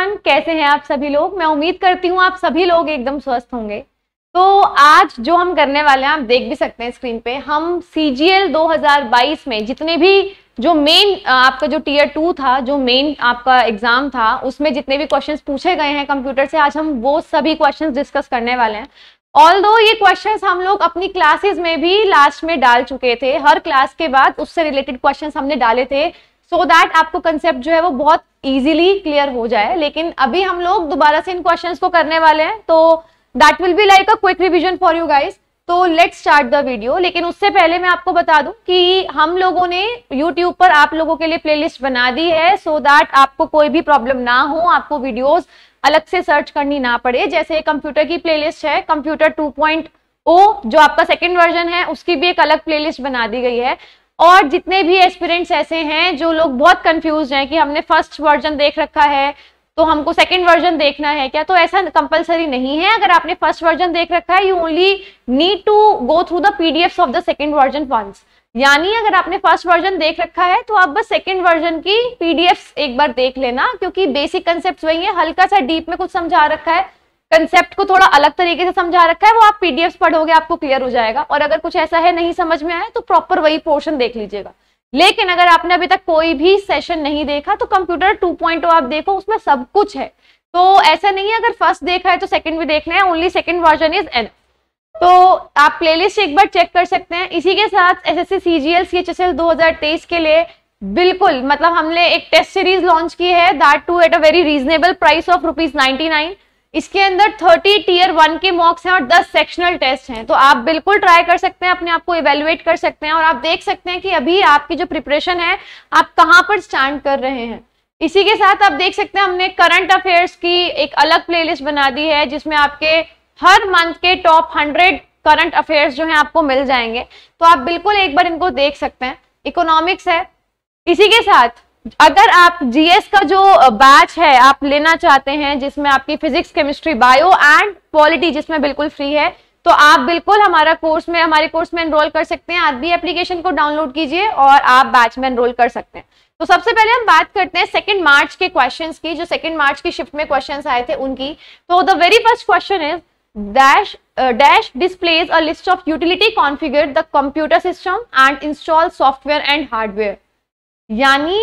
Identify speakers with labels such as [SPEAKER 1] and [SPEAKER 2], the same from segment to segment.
[SPEAKER 1] Everyone कैसे हैं आप सभी लोग मैं उम्मीद करती हूँ आप सभी लोग एकदम स्वस्थ होंगे
[SPEAKER 2] तो आज जो हम करने वाले हैं आप देख भी सकते हैं स्क्रीन पे हम सी 2022 में जितने भी जो मेन आपका जो टीयर टू था जो मेन आपका एग्जाम था उसमें जितने भी क्वेश्चंस पूछे गए हैं कंप्यूटर से आज हम वो सभी क्वेश्चन डिस्कस करने वाले हैं ऑल दो ये क्वेश्चन हम लोग अपनी क्लासेज में भी लास्ट में डाल चुके थे हर क्लास के बाद उससे रिलेटेड क्वेश्चन हमने डाले थे सो so दैट आपको कंसेप्ट जो है वो बहुत इजीली क्लियर हो जाए लेकिन अभी हम लोग दोबारा से इन क्वेश्चंस को करने वाले हैं तो that will be like a quick revision for you guys तो लेट स्टार्ट द वीडियो लेकिन उससे पहले मैं आपको बता दूं कि हम लोगों ने यूट्यूब पर आप लोगों के लिए प्लेलिस्ट बना दी है सो so दैट आपको कोई भी प्रॉब्लम ना हो आपको वीडियोस अलग से सर्च करनी ना पड़े जैसे कंप्यूटर की प्लेलिस्ट है कंप्यूटर 2.0 जो आपका सेकंड वर्जन है उसकी भी एक अलग प्लेलिस्ट बना दी गई है और जितने भी एस्पिरेंट्स ऐसे हैं जो लोग बहुत कंफ्यूज हैं कि हमने फर्स्ट वर्जन देख रखा है तो हमको सेकेंड वर्जन देखना है क्या तो ऐसा कंपलसरी नहीं है अगर आपने फर्स्ट वर्जन देख रखा है you only need to go through the PDF of the second version once यानी अगर आपने फर्स्ट वर्जन देख रखा है तो आप बस सेकेंड वर्जन की पीडीएफ एक बार देख लेना क्योंकि बेसिक कंसेप्ट वही है हल्का सा डीप में कुछ समझा रखा है कंसेप्ट को थोड़ा अलग तरीके से समझा रखा है वो आप पीडीएफ पढ़ोगे आपको क्लियर हो जाएगा और अगर कुछ ऐसा है नहीं समझ में आया तो प्रॉपर वही पोर्शन देख लीजिएगा लेकिन अगर आपने अभी तक कोई भी सेशन नहीं देखा तो कंप्यूटर टू oh आप देखो उसमें सब कुछ है तो ऐसा नहीं है अगर फर्स्ट देखा है तो सेकंड भी देखना है only second version is an तो आप प्लेलिस्ट एक बार चेक कर सकते हैं इसी के साथ S S C C G L C H S L दो हजार तेईस के लिए बिल्कुल मतलब हमने एक टेस्ट सीरीज लॉन्च की है that too at a very reasonable price of rupees ninety nine इसके अंदर 30 टीयर वन के मॉक्स हैं और 10 सेक्शनल टेस्ट हैं तो आप बिल्कुल ट्राई कर सकते हैं अपने आप को इवेलुएट कर सकते हैं और आप देख सकते हैं कि अभी आपकी जो प्रिपरेशन है आप कहाँ पर स्टैंड कर रहे हैं इसी के साथ आप देख सकते हैं हमने करंट अफेयर्स की एक अलग प्लेलिस्ट बना दी है जिसमें आपके हर मंथ के टॉप हंड्रेड करंट अफेयर्स जो हैं आपको मिल जाएंगे तो आप बिल्कुल एक बार इनको देख सकते हैं इकोनॉमिक्स है इसी के साथ अगर आप जीएस का जो बैच है आप लेना चाहते हैं जिसमें आपकी physics chemistry bio and polity जिसमें बिल्कुल फ्री है तो आप बिल्कुल हमारा कोर्स में हमारे कोर्स में एनरोल कर सकते हैं आप भी एप्लीकेशन को डाउनलोड कीजिए और आप बैच में एनरोल कर सकते हैं तो सबसे पहले हम बात करते हैं सेकेंड मार्च के क्वेश्चंस की जो सेकेंड मार्च की शिफ्ट में क्वेश्चंस आए थे उनकी तो the very first question is dash dash displays a list of utility configure the computer system and install software and hardware यानी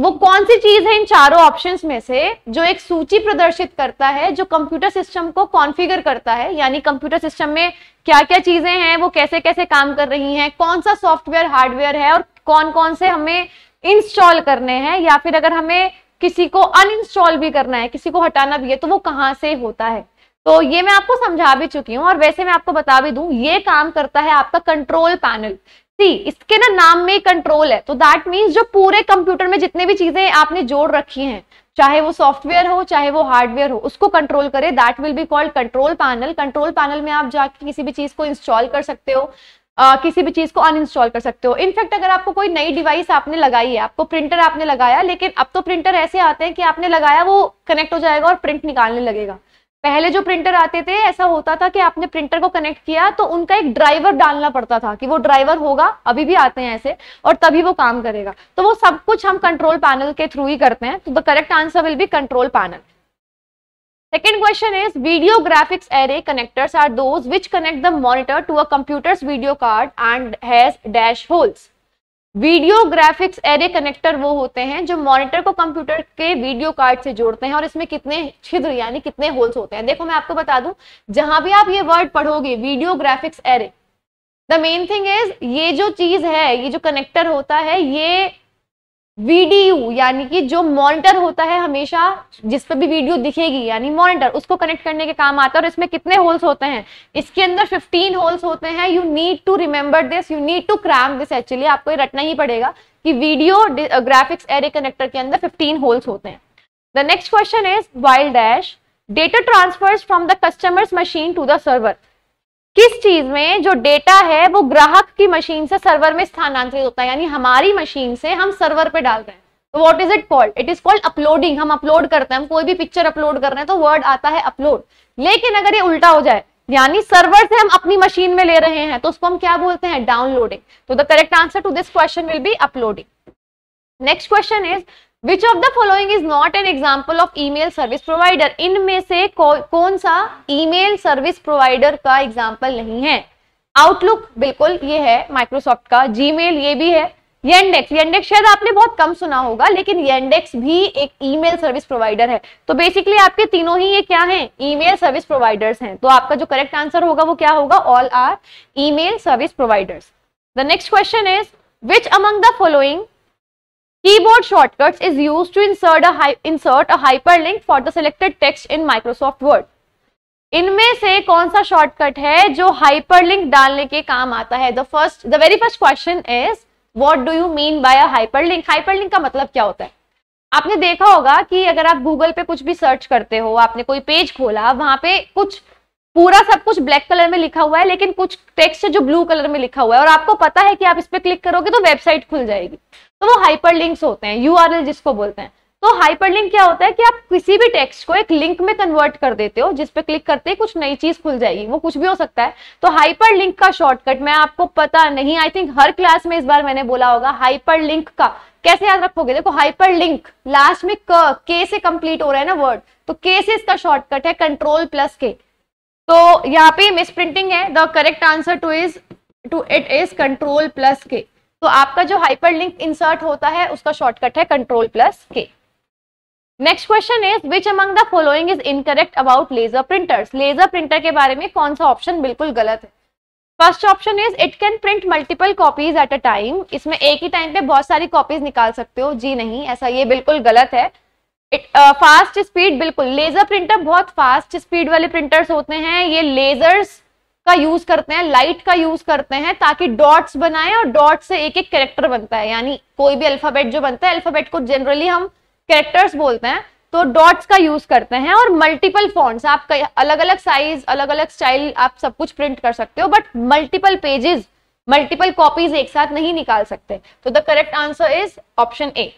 [SPEAKER 2] वो कौन सी चीज है इन चारों ऑप्शंस में से जो एक सूची प्रदर्शित करता है जो कंप्यूटर सिस्टम को कॉन्फ़िगर करता है यानी कंप्यूटर सिस्टम में क्या क्या चीजें हैं वो कैसे कैसे काम कर रही हैं कौन सा सॉफ्टवेयर हार्डवेयर है और कौन कौन से हमें इंस्टॉल करने हैं या फिर अगर हमें किसी को अनइंस्टॉल भी करना है किसी को हटाना भी है तो वो कहाँ से होता है तो ये मैं आपको समझा भी चुकी हूँ और वैसे मैं आपको बता भी दूं ये काम करता है आपका कंट्रोल पैनल सी इसके ना नाम में कंट्रोल है तो दैट मीन्स जो पूरे कंप्यूटर में जितने भी चीजें आपने जोड़ रखी हैं चाहे वो सॉफ्टवेयर हो चाहे वो हार्डवेयर हो उसको कंट्रोल करे that will be called control panel control panel में आप जाके किसी भी चीज को इंस्टॉल कर सकते हो आ, किसी भी चीज को अनइंस्टॉल कर सकते हो इनफैक्ट अगर आपको कोई नई डिवाइस आपने लगाई है आपको प्रिंटर आपने लगाया लेकिन अब तो प्रिंटर ऐसे आते हैं कि आपने लगाया वो कनेक्ट हो जाएगा और प्रिंट निकालने लगेगा पहले जो प्रिंटर आते थे ऐसा होता था कि आपने प्रिंटर को कनेक्ट किया तो उनका एक ड्राइवर डालना पड़ता था कि वो ड्राइवर होगा अभी भी आते हैं ऐसे और तभी वो काम करेगा तो वो सब कुछ हम कंट्रोल पैनल के थ्रू ही करते हैं तो the correct answer will be control panel second question is video graphics array connectors are those which connect the monitor to a computers video card and has dash holes video graphics array connector वो होते हैं जो monitor को computer के video card से जोड़ते हैं और इसमें कितने छिद्र यानी कितने होल्स होते हैं देखो मैं आपको बता दूं जहां भी आप ये वर्ड पढ़ोगे video graphics array the main thing is ये जो चीज है ये जो कनेक्टर होता है ये वीडियो यानी कि जो मॉनिटर होता है हमेशा जिस पर भी वीडियो दिखेगी यानी मॉनिटर उसको कनेक्ट करने के काम आता है और इसमें कितने होल्स होते हैं इसके अंदर 15 होल्स होते हैं you need to remember this you need to cram this actually आपको ये रटना ही पड़ेगा कि वीडियो ग्राफिक्स एरे कनेक्टर के अंदर फिफ्टीन होल्स होते हैं the next question is wild dash data transfers from the customers machine to the server किस चीज में जो डेटा है वो ग्राहक की मशीन से सर्वर में स्थानांतरित होता है यानी हमारी मशीन से हम सर्वर पे डाल रहे हैं तो what is it called it is called uploading हम अपलोड करते हैं हम कोई भी पिक्चर अपलोड कर रहे हैं तो वर्ड आता है अपलोड लेकिन अगर ये उल्टा हो जाए यानी सर्वर से हम अपनी मशीन में ले रहे हैं तो उसको हम क्या बोलते हैं डाउनलोडिंग तो the correct answer to this question will be uploading next question is which of the following is not an example of e mail service provider इनमें से कौन सा ई मेल सर्विस प्रोवाइडर का एग्जाम्पल नहीं है outlook बिल्कुल ये है माइक्रोसॉफ्ट का जी मेल ये भी है येंडेक्स येंडेक्स शायद आपने बहुत कम सुना होगा लेकिन येंडेक्स भी एक ई मेल सर्विस प्रोवाइडर है तो बेसिकली आपके तीनों ही ये क्या है ई मेल सर्विस प्रोवाइडर्स हैं तो आपका जो करेक्ट आंसर होगा वो क्या होगा all are e mail service providers the next question is which among the following Keyboard shortcuts is used to insert a, insert a hyperlink for the selected text in Microsoft Word. इनमें से कौन सा shortcut है जो hyperlink डालने के काम आता है the first the very first question is what do you mean by a hyperlink hyperlink का मतलब क्या होता है आपने देखा होगा कि अगर आप गूगल पे कुछ भी सर्च करते हो आपने कोई पेज खोला वहां पे कुछ पूरा सब कुछ ब्लैक कलर में लिखा हुआ है लेकिन कुछ टेक्स्ट है जो ब्लू कलर में लिखा हुआ है और आपको पता है कि आप इस पर क्लिक करोगे तो वेबसाइट खुल जाएगी तो वो हाइपरलिंक्स होते हैं यू जिसको बोलते हैं तो हाइपरलिंक क्या होता है कि आप किसी भी टेक्स्ट को एक लिंक में कन्वर्ट कर देते हो जिसपे क्लिक करते ही कुछ नई चीज खुल जाएगी वो कुछ भी हो सकता है तो हाइपरलिंक का शॉर्टकट मैं आपको पता नहीं आई थिंक हर क्लास में इस बार मैंने बोला होगा हाइपरलिंक का कैसे याद रखोगे देखो हाइपरलिंक लास्ट में क के से कंप्लीट हो रहा है ना वर्ड तो के से इसका शॉर्टकट है कंट्रोल प्लस के तो यहाँ पे मिस प्रिंटिंग है the correct answer to is two it is control plus K तो आपका जो हाइपरलिंक इंसर्ट होता है उसका शॉर्टकट है control plus K next question is which among the following is incorrect about laser printers laser printer के बारे में कौन सा ऑप्शन बिल्कुल गलत है first option is it can print multiple copies at a time इसमें एक ही टाइम पे बहुत सारी कॉपीज निकाल सकते हो जी नहीं ऐसा ये बिल्कुल गलत है फास्ट uh, स्पीड बिल्कुल लेजर प्रिंटर बहुत फास्ट स्पीड वाले प्रिंटर्स होते हैं ये लेजर्स का यूज करते हैं लाइट का यूज करते हैं ताकि डॉट्स बनाए और डॉट से एक एक कैरेक्टर बनता है यानी कोई भी अल्फाबेट जो बनता है अल्फाबेट को जनरली हम कैरेक्टर्स बोलते हैं तो डॉट्स का यूज करते हैं और मल्टीपल फॉन्ट्स आप अलग अलग साइज अलग अलग स्टाइल आप सब कुछ प्रिंट कर सकते हो but multiple pages multiple copies एक साथ नहीं निकाल सकते तो the correct answer is option A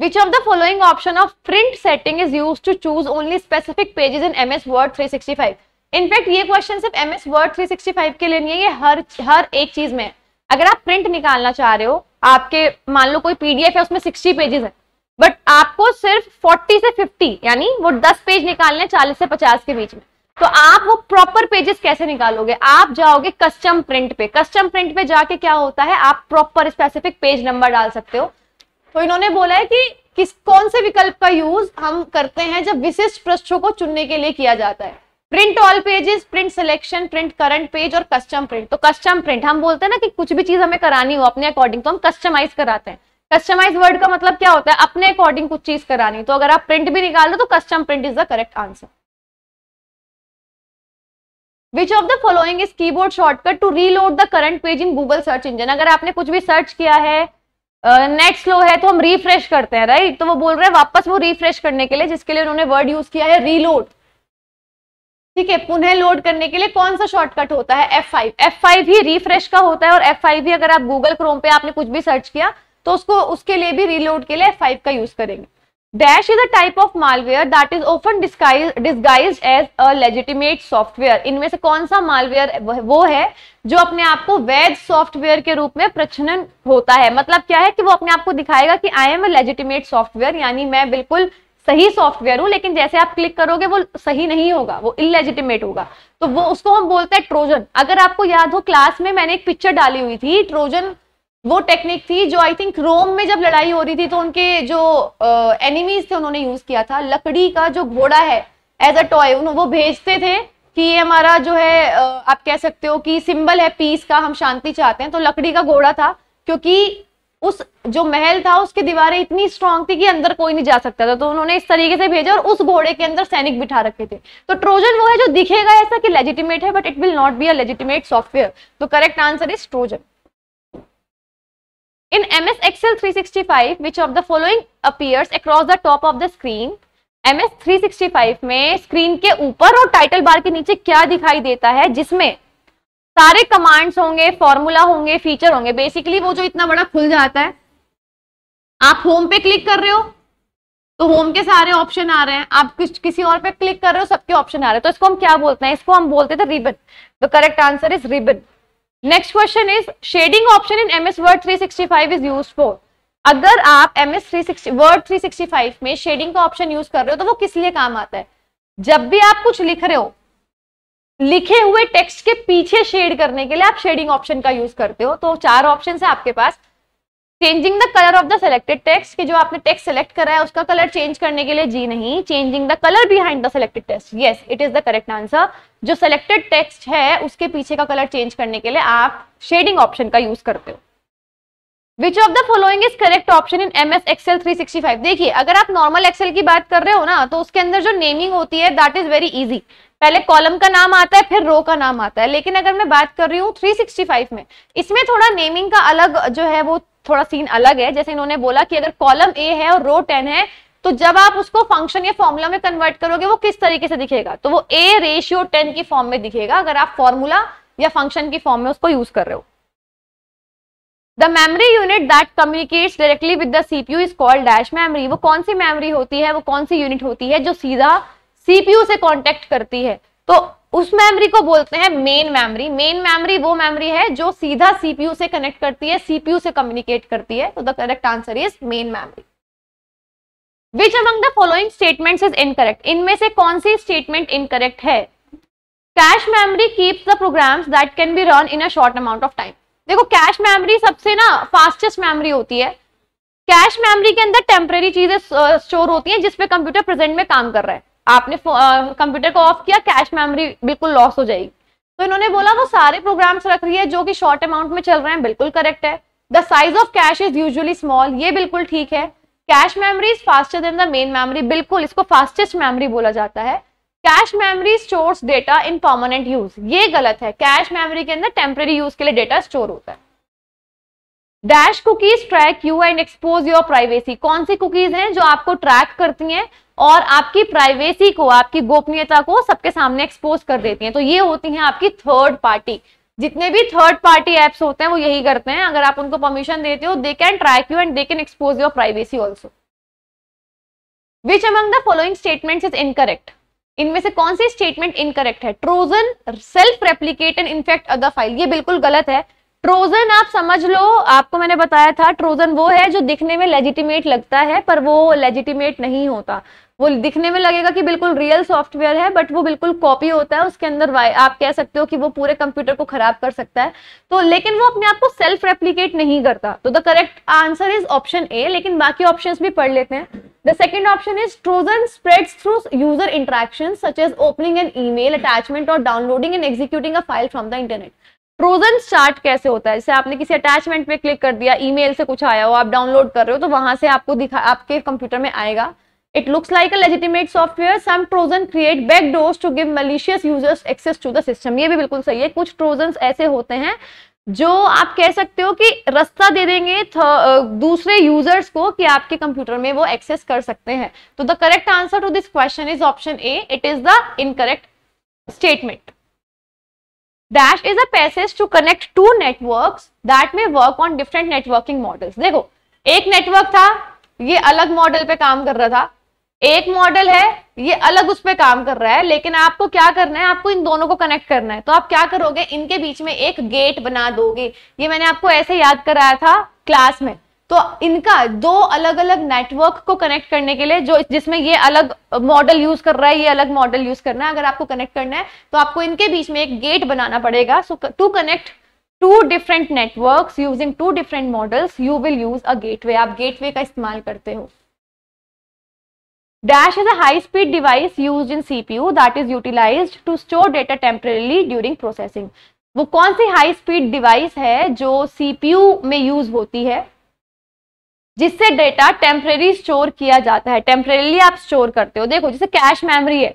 [SPEAKER 2] which of the following option of print setting is use to choose only specific pages in M S Word three sixty five in fact ये question सिर्फ M S Word three sixty five के लिए नहीं है ये हर हर एक चीज में अगर आप प्रिंट निकालना चाह रहे हो आपके मान लो कोई पीडीएफ है उसमें सिक्सटी पेजेस है बट आपको सिर्फ फोर्टी से फिफ्टी यानी वो दस पेज निकालने चालीस से पचास के बीच में तो आप वो प्रॉपर पेजेस कैसे निकालोगे आप जाओगे कस्टम प्रिंट पे कस्टम प्रिंट पे जाके क्या होता है आप प्रॉपर स्पेसिफिक पेज नंबर डाल सकते हो तो इन्होंने बोला है कि किस कौन से विकल्प का यूज हम करते हैं जब विशिष्ट पृष्ठों को चुनने के लिए किया जाता है print all pages print selection print current page और कस्टम प्रिंट तो कस्टम प्रिंट हम बोलते हैं ना कि कुछ भी चीज हमें करानी हो अपने अकॉर्डिंग तो हम कस्टमाइज कराते हैं कस्टमाइज वर्ड का मतलब क्या होता है अपने अकॉर्डिंग कुछ चीज करानी तो अगर आप प्रिंट भी निकाल दो तो custom print is the correct answer which of the following is keyboard shortcut to reload the current page in Google search engine अगर आपने कुछ भी सर्च किया है नेट uh, स्लो है तो हम रिफ्रेश करते हैं राइट तो वो बोल रहे हैं वापस वो रिफ्रेश करने के लिए जिसके लिए उन्होंने वर्ड यूज किया है रीलोड ठीक है पुनः लोड करने के लिए कौन सा शॉर्टकट होता है F5 F5 ही रिफ्रेश का होता है और F5 ही अगर आप गूगल क्रोम पे आपने कुछ भी सर्च किया तो उसको उसके लिए भी रीलोड के लिए F5 का यूज करेंगे dash is a type of malware that is often disguise as a legitimate software इनमें से कौन सा मालवेयर वो है जो अपने आप को वैध सॉफ्टवेयर के रूप में प्रचलन होता है मतलब क्या है कि वो अपने आप को दिखाएगा कि I am a legitimate software यानी मैं बिल्कुल सही सॉफ्टवेयर हो लेकिन जैसे आप क्लिक करोगे वो सही नहीं होगा वो इलेजिटिमेट होगा तो वो उसको हम बोलते हैं ट्रोजन अगर आपको याद हो क्लास में मैंने एक पिक्चर डाली हुई थी ट्रोजन वो टेक्निक थी जो आई थिंक रोम में जब लड़ाई हो रही थी तो उनके जो एनिमीज uh, थे उन्होंने यूज किया था लकड़ी का जो घोड़ा है एज अ टॉय वो भेजते थे कि ये हमारा जो है uh, आप कह सकते हो कि सिंबल है पीस का हम शांति चाहते हैं तो लकड़ी का घोड़ा था क्योंकि उस जो महल था उसकी दीवारें इतनी स्ट्रांग थी कि अंदर कोई नहीं जा सकता था तो उन्होंने इस तरीके से भेजा और उस घोड़े के अंदर सैनिक बिठा रखे थे तो ट्रोजन वो है जो दिखेगा ऐसा कि लेजिटिमेट है but it will not be legitimate software तो correct answer is Trojan in M S Excel three sixty five which of the following of across the top of the screen M S three sixty five में स्क्रीन के ऊपर और title bar के नीचे क्या दिखाई देता है जिसमें सारे कमांड्स होंगे फॉर्मूला होंगे फीचर होंगे बेसिकली वो जो इतना बड़ा खुल जाता है आप होम पे क्लिक कर रहे हो तो होम के सारे ऑप्शन आ रहे हैं आप किस किसी और पे क्लिक कर रहे हो सबके ऑप्शन आ रहे हैं तो इसको हम क्या बोलते हैं इसको हम बोलते थे ribbon the correct answer is ribbon next question is shading option in M S Word three sixty five is use for अगर आप M S three sixty Word three sixty five में शेडिंग का ऑप्शन यूज कर रहे हो तो वो किस लिए काम आता है जब भी आप कुछ लिख रहे हो लिखे हुए टेक्स्ट के पीछे शेड करने के लिए आप शेडिंग ऑप्शन का यूज करते हो तो चार ऑप्शन है आपके पास changing the colour of the selected text कि जो आपने टेक्स्ट सेलेक्ट करा है उसका कलर चेंज करने के लिए जी नहीं changing the colour behind the selected text yes it is the correct answer जो सेलेक्टेड टेक्स्ट है उसके पीछे का कलर चेंज करने के लिए आप शेडिंग ऑप्शन का यूज करते हो which of the following is correct option in M S Excel three sixty five देखिए अगर आप नॉर्मल एक्सेल की बात कर रहे हो ना तो उसके अंदर जो नेमिंग होती है दैट इज वेरी इजी पहले कॉलम का नाम आता है फिर रो का नाम आता है लेकिन अगर मैं बात कर रही हूँ 365 में इसमें थोड़ा नेमिंग का अलग जो है वो थोड़ा सीन अलग है जैसे इन्होंने बोला कि अगर कॉलम ए है और रो टेन है तो जब आप उसको फंक्शन या फॉर्मूला में कन्वर्ट करोगे वो किस तरीके से दिखेगा तो वो ए रेशियो टेन की फॉर्म में दिखेगा अगर आप फॉर्मूला या फंक्शन की फॉर्म में उसको यूज कर रहे हो the memory unit that communicates directly with the CPU is called dash memory वो कौन सी मेमरी होती है वो कौन सी यूनिट होती है जो सीधा सीपीयू से कॉन्टेक्ट करती है तो उस मेमोरी को बोलते हैं मेन मेमोरी मेन मेमोरी वो मेमोरी है जो सीधा सीपीयू से कनेक्ट करती है सीपीयू से कम्युनिकेट करती है तो the correct answer is main memory which among the following statements is incorrect इनमें से कौन सी स्टेटमेंट इनकरेक्ट है cache memory keeps the programs that can be run in a short amount of time देखो cache memory सबसे ना fastest memory होती है कैश मेमोरी के अंदर टेम्प्रेरी चीजें स्टोर होती हैं जिसपे कंप्यूटर प्रेजेंट में काम कर रहा है आपने कंप्यूटर को ऑफ किया कैश मेमोरी बिल्कुल लॉस हो जाएगी तो इन्होंने बोला वो सारे प्रोग्राम्स रख रही है जो कि शॉर्ट अमाउंट में चल रहे हैं बिल्कुल करेक्ट है the size of cache is usually small ये बिल्कुल ठीक है cache memory is faster than the main memory बिल्कुल इसको फास्टेस्ट मेमोरी बोला जाता है cache memory stores data in permanent use ये गलत है कैश मेमोरी के अंदर टेम्प्रेरी यूज के लिए डेटा स्टोर होता है dash cookies track you and expose your privacy कौन सी कुकीज हैं जो आपको ट्रैक करती हैं और आपकी प्राइवेसी को आपकी गोपनीयता को सबके सामने एक्सपोज कर देती हैं तो ये होती हैं आपकी थर्ड पार्टी जितने भी थर्ड पार्टी एप्स होते हैं वो यही करते हैं अगर आप उनको परमिशन देते हो they can track you and they can expose your privacy also which among the following statement is incorrect इनमें से कौन सी स्टेटमेंट इनकरेक्ट है Trojan self replicate and infect other file ये बिल्कुल गलत है ट्रोजन आप समझ लो आपको मैंने बताया था ट्रोजन वो है जो दिखने में लेजिटिमेट लगता है पर वो लेजिटिमेट नहीं होता वो दिखने में लगेगा कि बिल्कुल रियल सॉफ्टवेयर है बट वो बिल्कुल कॉपी होता है उसके अंदर आप कह सकते हो कि वो पूरे कंप्यूटर को खराब कर सकता है तो लेकिन वो अपने आप को सेल्फ रेप्लीकेट नहीं करता तो the correct answer is option A लेकिन बाकी ऑप्शन भी पढ़ लेते हैं the second option is Trojan spread through user interaction such as opening an e attachment और downloading and executing a file from the internet Trojan start कैसे होता है जैसे आपने किसी अटैचमेंट पे क्लिक कर दिया ईमेल से कुछ आया हो आप डाउनलोड कर रहे हो तो वहां से आपको दिखा आपके कंप्यूटर में आएगा it looks like a legitimate software some trojan create backdoors to give malicious users access to the system ye bhi bilkul sahi hai kuch trojans aise hote hain जो आप कह सकते हो कि रास्ता दे देंगे दूसरे यूजर्स को कि आपके कंप्यूटर में वो एक्सेस कर सकते हैं तो the correct answer to this question is option A it is the incorrect statement dash is a passage to connect to networks that may work on different networking models देखो एक network था ये अलग model पे काम कर रहा था एक मॉडल है ये अलग उस पर काम कर रहा है लेकिन आपको क्या करना है आपको इन दोनों को कनेक्ट करना है तो आप क्या करोगे इनके बीच में एक गेट बना दोगे ये मैंने आपको ऐसे याद कराया था क्लास में तो इनका दो अलग अलग नेटवर्क को कनेक्ट करने के लिए जो जिसमें ये अलग मॉडल यूज कर रहा है ये अलग मॉडल यूज करना है अगर आपको कनेक्ट करना है तो आपको इनके बीच में एक गेट बनाना पड़ेगा so to connect to different network using two different models you will use a gateway आप गेटवे का इस्तेमाल करते हो Dash is a high-speed device used in CPU that is utilized to store data temporarily during processing. वो कौन सी high speed device है जो CPU में यूज होती है जिससे डेटा टेम्परेरी स्टोर किया जाता है टेम्परेली आप स्टोर करते हो देखो जैसे कैश मेमोरी है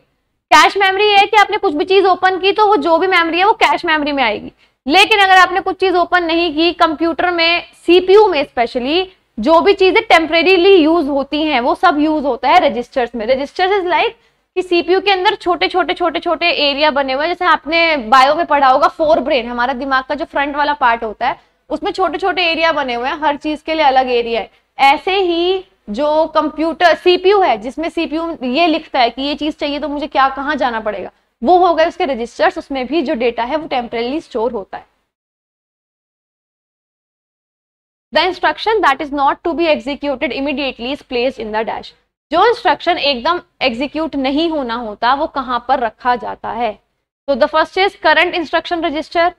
[SPEAKER 2] कैश मेमोरी है कि आपने कुछ भी चीज ओपन की तो वो जो भी मेमोरी है वो कैश मेमोरी में आएगी लेकिन अगर आपने कुछ चीज ओपन नहीं की कंप्यूटर में सीपीयू में स्पेशली जो भी चीजें टेम्परेली यूज होती हैं वो सब यूज होता है रजिस्टर्स में रजिस्टर्स इज लाइक कि सीपीयू के अंदर छोटे छोटे छोटे छोटे एरिया बने हुए हैं जैसे आपने बायो में पढ़ा होगा फोर ब्रेन हमारा दिमाग का जो फ्रंट वाला पार्ट होता है उसमें छोटे छोटे एरिया बने हुए हैं हर चीज के लिए अलग एरिया है ऐसे ही जो कंप्यूटर सीपीयू है जिसमें सीपीयू ये लिखता है कि ये चीज चाहिए तो मुझे क्या कहाँ जाना पड़ेगा वो हो गए उसके रजिस्टर्स उसमें भी जो डेटा है वो टेम्परेली स्टोर होता है the instruction that is not to be executed immediately is place in the dash जो इंस्ट्रक्शन एकदम एग्जीक्यूट नहीं होना होता वो कहाँ पर रखा जाता है तो the first is current instruction register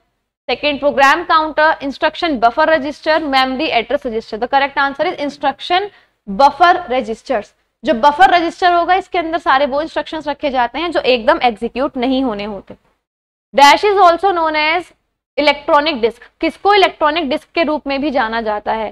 [SPEAKER 2] second program counter instruction buffer register memory address register the correct answer is instruction buffer registers जो बफर रजिस्टर होगा इसके अंदर सारे वो इंस्ट्रक्शंस रखे जाते हैं जो एकदम एग्जीक्यूट नहीं होने होते dash is also known as electronic disk किसको इलेक्ट्रॉनिक डिस्क के रूप में भी जाना जाता है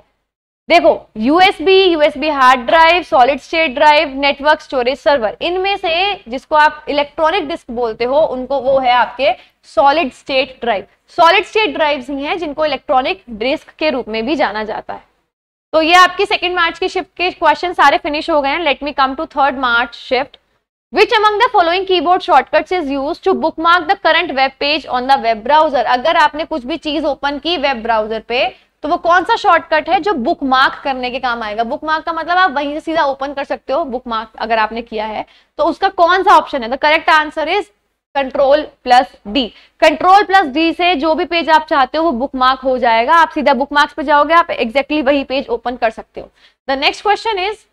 [SPEAKER 2] देखो USB USB hard drive solid state drive network storage server इनमें से जिसको आप इलेक्ट्रॉनिक डिस्क बोलते हो उनको वो है आपके solid state drive solid state drives ही हैं जिनको इलेक्ट्रॉनिक डिस्क के रूप में भी जाना जाता है तो ये आपकी सेकेंड मार्च की शिफ्ट के क्वेश्चन सारे फिनिश हो गए हैं let me come to third March shift Which among the following keyboard shortcuts is used to bookmark the current web page on the web browser? अगर आपने कुछ भी चीज ओपन की वेब ब्राउजर पे तो वो कौन सा शॉर्टकट है जो बुक मार्क करने के काम आएगा बुक मार्क का मतलब आप वहीं से सीधा ओपन कर सकते हो बुक मार्क अगर आपने किया है तो उसका कौन सा ऑप्शन है the correct answer is control plus D control plus D से जो भी पेज आप चाहते हो वो बुक मार्क हो जाएगा आप सीधा बुक मार्क्स पे जाओगे आप एग्जैक्टली exactly वही पेज ओपन कर सकते हो the next question is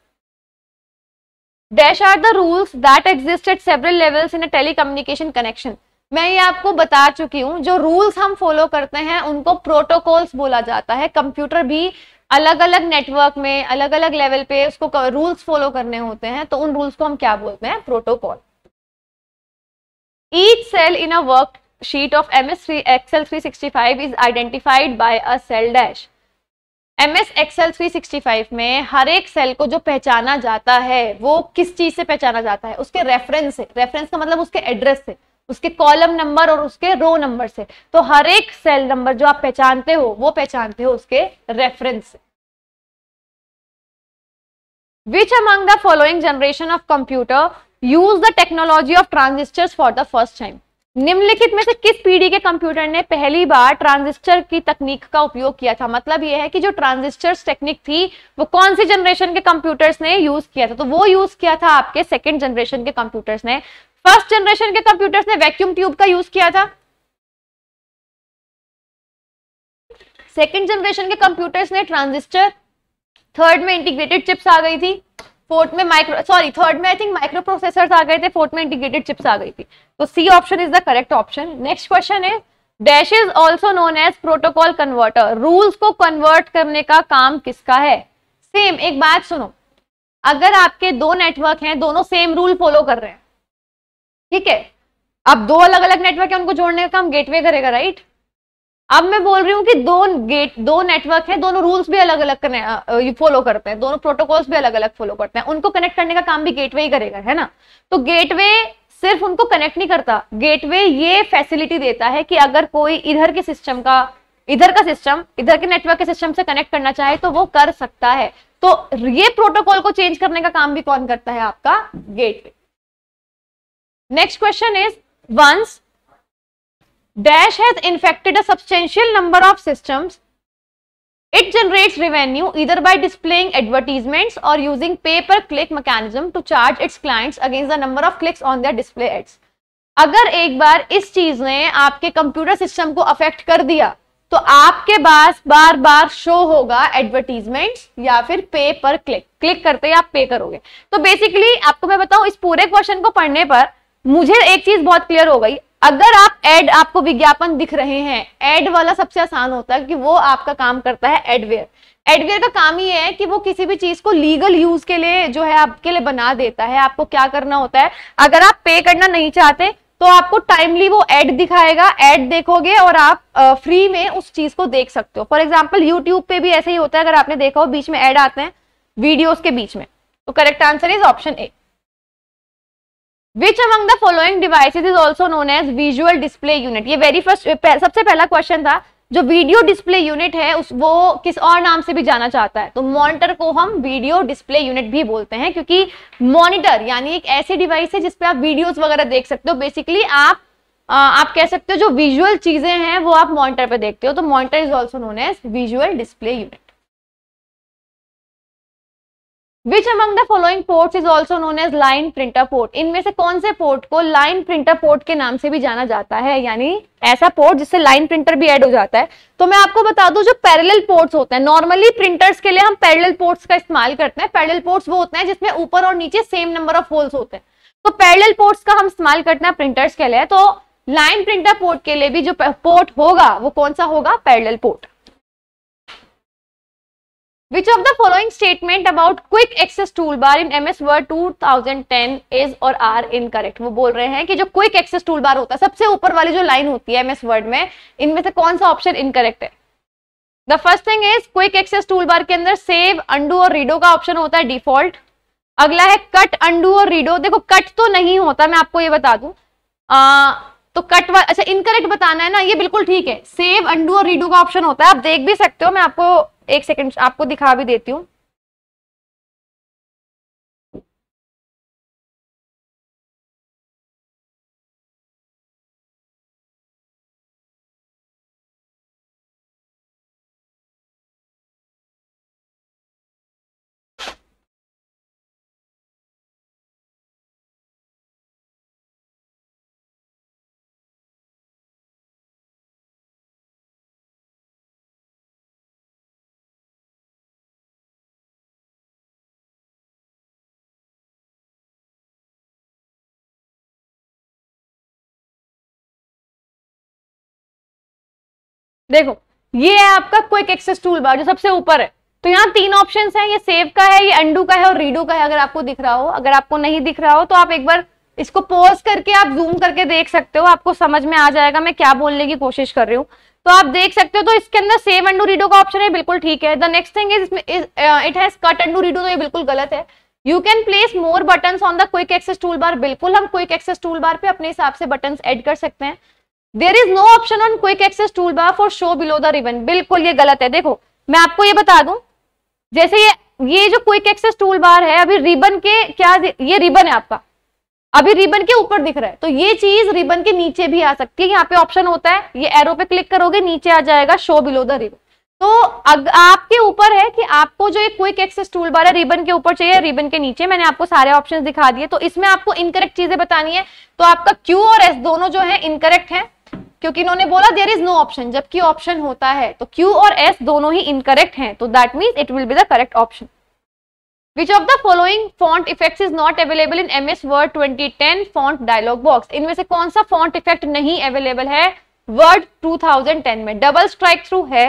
[SPEAKER 2] dash are the rules that existed several levels in a telecommunication connection मैं ये आपको बता चुकी हूँ जो रूल्स हम फॉलो करते हैं उनको प्रोटोकॉल्स बोला जाता है कंप्यूटर भी अलग अलग नेटवर्क में अलग अलग लेवल पे उसको रूल्स फॉलो करने होते हैं तो उन रूल्स को हम क्या बोलते हैं protocol each cell in a worksheet of M S three Excel three sixty five is identified by a cell dash M S Excel three sixty five में हर एक सेल को जो पहचाना जाता है वो किस चीज से पहचाना जाता है उसके रेफरेंस से रेफरेंस का मतलब उसके एड्रेस से उसके कॉलम नंबर और उसके रो नंबर से तो हर एक सेल नंबर जो आप पहचानते हो वो पहचानते हो उसके रेफरेंस से which among the following generation of computer use the technology of transistors for the first time निम्नलिखित में से किस पीढ़ी के कंप्यूटर ने पहली बार ट्रांजिस्टर की तकनीक का उपयोग किया था मतलब यह है कि जो ट्रांजिस्टर टेक्निक थी वो कौन सी जनरेशन के कंप्यूटर्स ने यूज किया था तो वो यूज किया था
[SPEAKER 1] आपके सेकेंड जनरेशन के कंप्यूटर्स ने फर्स्ट जनरेशन के कंप्यूटर्स ने वैक्यूम ट्यूब का यूज किया था सेकेंड जनरेशन के कंप्यूटर्स ने ट्रांजिस्टर थर्ड में इंटीग्रेटेड चिप्स आ गई थी फोर्थ में माइक्रो सॉरी थर्ड
[SPEAKER 2] में आई थिंक माइक्रो प्रोसेसर आ गए थे फोर्थ में इंटीग्रेटेड चिप्स आ गई थी तो C option is the correct option next question है dash is also known as protocol converter rules को कन्वर्ट करने का काम किसका है सेम एक बात सुनो अगर आपके दो नेटवर्क हैं दोनों सेम रूल फॉलो कर रहे हैं ठीक है अब दो अलग अलग नेटवर्क है उनको जोड़ने का काम गेटवे करेगा राइट अब मैं बोल रही हूँ कि दो गेट दो नेटवर्क है दोनों रूल्स भी अलग अलग फॉलो करते हैं दोनों प्रोटोकॉल्स भी अलग अलग फॉलो करते हैं उनको कनेक्ट करने का काम भी गेटवे ही करेगा है ना तो गेटवे सिर्फ उनको कनेक्ट नहीं करता गेटवे ये फैसिलिटी देता है कि अगर कोई इधर के सिस्टम का इधर का सिस्टम इधर के नेटवर्क के सिस्टम से कनेक्ट करना चाहे तो वो कर सकता है तो ये प्रोटोकॉल को चेंज करने का काम भी कौन करता है आपका
[SPEAKER 1] gateway next question is once dash has infected substantial number of system it
[SPEAKER 2] generate revenue इधर बाई डिस्प्लेंग एडवर्टीजमेंट और using pay per click mechanism to charge its clients against the number of clicks on their display ads अगर एक बार इस चीज ने आपके computer system को affect कर दिया तो आपके पास बार बार शो होगा एडवर्टीजमेंट या फिर पे पर क्लिक क्लिक करते आप पे करोगे तो बेसिकली आपको मैं बताऊं इस पूरे क्वेश्चन को पढ़ने पर मुझे एक चीज बहुत क्लियर हो गई अगर आप एड आपको विज्ञापन दिख रहे हैं एड वाला सबसे आसान होता है कि वो आपका काम करता है एडवेयर एडवेयर का काम ही है कि वो किसी भी चीज को लीगल यूज के लिए जो है आपके लिए बना देता है आपको क्या करना होता है अगर आप पे करना नहीं चाहते तो आपको टाइमली वो एड दिखाएगा एड देखोगे और आप फ्री में उस चीज को देख सकते हो फॉर एग्जाम्पल यूट्यूब पे भी ऐसा ही होता है अगर आपने देखा हो बीच में एड आते हैं वीडियोज के बीच में तो correct answer is option A Which among the following devices is also known as visual display unit? ये वेरी फर्स्ट सबसे पहला क्वेश्चन था जो वीडियो डिस्प्ले यूनिट है उस वो किस और नाम से भी जाना चाहता है तो मॉनिटर को हम वीडियो डिस्प्ले यूनिट भी बोलते हैं क्योंकि मॉनिटर यानी एक ऐसी डिवाइस है जिसपे आप वीडियोस वगैरह देख सकते हो बेसिकली आप आप कह सकते हो जो विजुअल चीजें हैं वो आप मॉनिटर पे देखते हो तो monitor is also known as visual display unit
[SPEAKER 1] which among the following port is also known as line printer port इनमें से कौन से पोर्ट को लाइन प्रिंटर पोर्ट के नाम से भी जाना जाता है यानी
[SPEAKER 2] ऐसा पोर्ट जिससे लाइन प्रिंटर भी एड हो जाता है तो मैं आपको बता दू जो पैरेलल पोर्ट्स होते हैं नॉर्मली प्रिंटर्स के लिए हम पैरेलल पोर्ट्स का इस्तेमाल करते हैं पैरेलल पोर्ट्स वो होते हैं जिसमें ऊपर और नीचे सेम नंबर ऑफ होल्स होते हैं तो पैरेलल पोर्ट्स का हम इस्तेमाल करते हैं प्रिंटर्स के लिए तो लाइन प्रिंटर पोर्ट के लिए भी जो पोर्ट होगा वो कौन सा होगा parallel port Which of the following statement about quick access toolbar in MS Word 2010 is or are incorrect? वो बोल रहे हैं कि जो quick access toolbar होता है सबसे ऊपर वाली जो लाइन होती है MS Word में इनमें से कौन सा ऑप्शन इनकरेक्ट है the first thing is quick access tool bar के अंदर सेव अंडू और रीडो का ऑप्शन होता है डिफॉल्ट अगला है कट अंडू और रीडो देखो कट तो नहीं होता मैं आपको ये बता दू तो कट अच्छा इनकरेक्ट
[SPEAKER 1] बताना है ना ये बिल्कुल ठीक है सेव अंडू और रीडो का ऑप्शन होता है आप देख भी सकते हो मैं आपको एक सेकंड आपको दिखा भी देती हूँ देखो ये है आपका क्विक एक्सेस टूल बार जो सबसे ऊपर
[SPEAKER 2] है तो यहाँ तीन ऑप्शन है ये सेव का है ये अंडू का है और रीडू का है अगर आपको दिख रहा हो अगर आपको नहीं दिख रहा हो तो आप एक बार इसको पॉज करके आप जूम करके देख सकते हो आपको समझ में आ जाएगा मैं क्या बोलने की कोशिश कर रही हूँ तो आप देख सकते हो तो इसके अंदर सेव अंडू रीडो का ऑप्शन है बिल्कुल ठीक है the next thing is it has cut undo redo तो ये बिल्कुल गलत है you can place more button on the quick access tool bar बिल्कुल हम क्विक एक्सेस टूल बार पे अपने हिसाब से बटन एड कर सकते हैं there is no option on quick access tool bar for show below the ribbon बिल्कुल ये गलत है देखो मैं आपको ये बता दू जैसे ये ये जो क्विक एक्सेस टूल बार है अभी रिबन के क्या ये रिबन है आपका अभी रिबन के ऊपर दिख रहा है तो ये चीज रिबन के नीचे भी आ सकती है यहाँ पे ऑप्शन होता है ये एरो पे क्लिक करोगे नीचे आ जाएगा शो बिलो द रिबन तो अग, आपके ऊपर है कि आपको जो ये क्विक एक्सेस टूल बार है रिबन के ऊपर चाहिए रिबन के नीचे मैंने आपको सारे ऑप्शंस दिखा दिए तो इसमें आपको इनकरेक्ट चीजें बतानी है तो आपका क्यू और एस दोनों जो है इनकरेक्ट है क्योंकि इन्होंने बोला देर इज नो ऑप्शन जबकि ऑप्शन होता है तो क्यू और एस दोनों ही इनकरेक्ट हैं तो that means it will be the correct option the following font effect is not available in M S Word twenty ten font dialog box इनमें से कौन सा फॉन्ट इफेक्ट नहीं अवेलेबल है थाउजेंड 2010 में डबल स्ट्राइक थ्रू है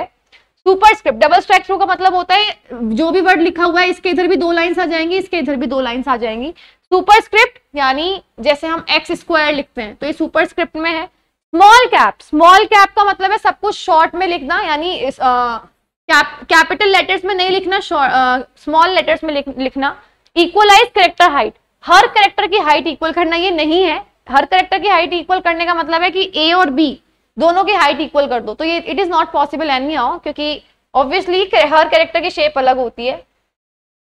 [SPEAKER 2] superscript double strikethrough का मतलब होता है जो भी वर्ड लिखा हुआ है इसके इधर भी दो लाइन्स आ जाएंगी इसके इधर भी दो लाइन्स आ जाएंगी सुपर स्क्रिप्ट यानी जैसे हम एक्स स्क्वायर लिखते हैं तो ये सुपर स्क्रिप्ट में है स्मॉल कैप स्मॉल कैप का मतलब है सब कुछ शॉर्ट में लिखना यानी कैपिटल लेटर्स में नहीं लिखना स्मॉल लेटर्स में लिखना इक्वलाइज करेक्टर हाइट हर करेक्टर की हाइट इक्वल करना ये नहीं है हर करेक्टर की हाइट इक्वल करने का मतलब है कि ए और बी दोनों की हाइट इक्वल कर दो तो ये it is not possible any क्योंकि ऑब्वियसली हर करेक्टर की शेप अलग होती है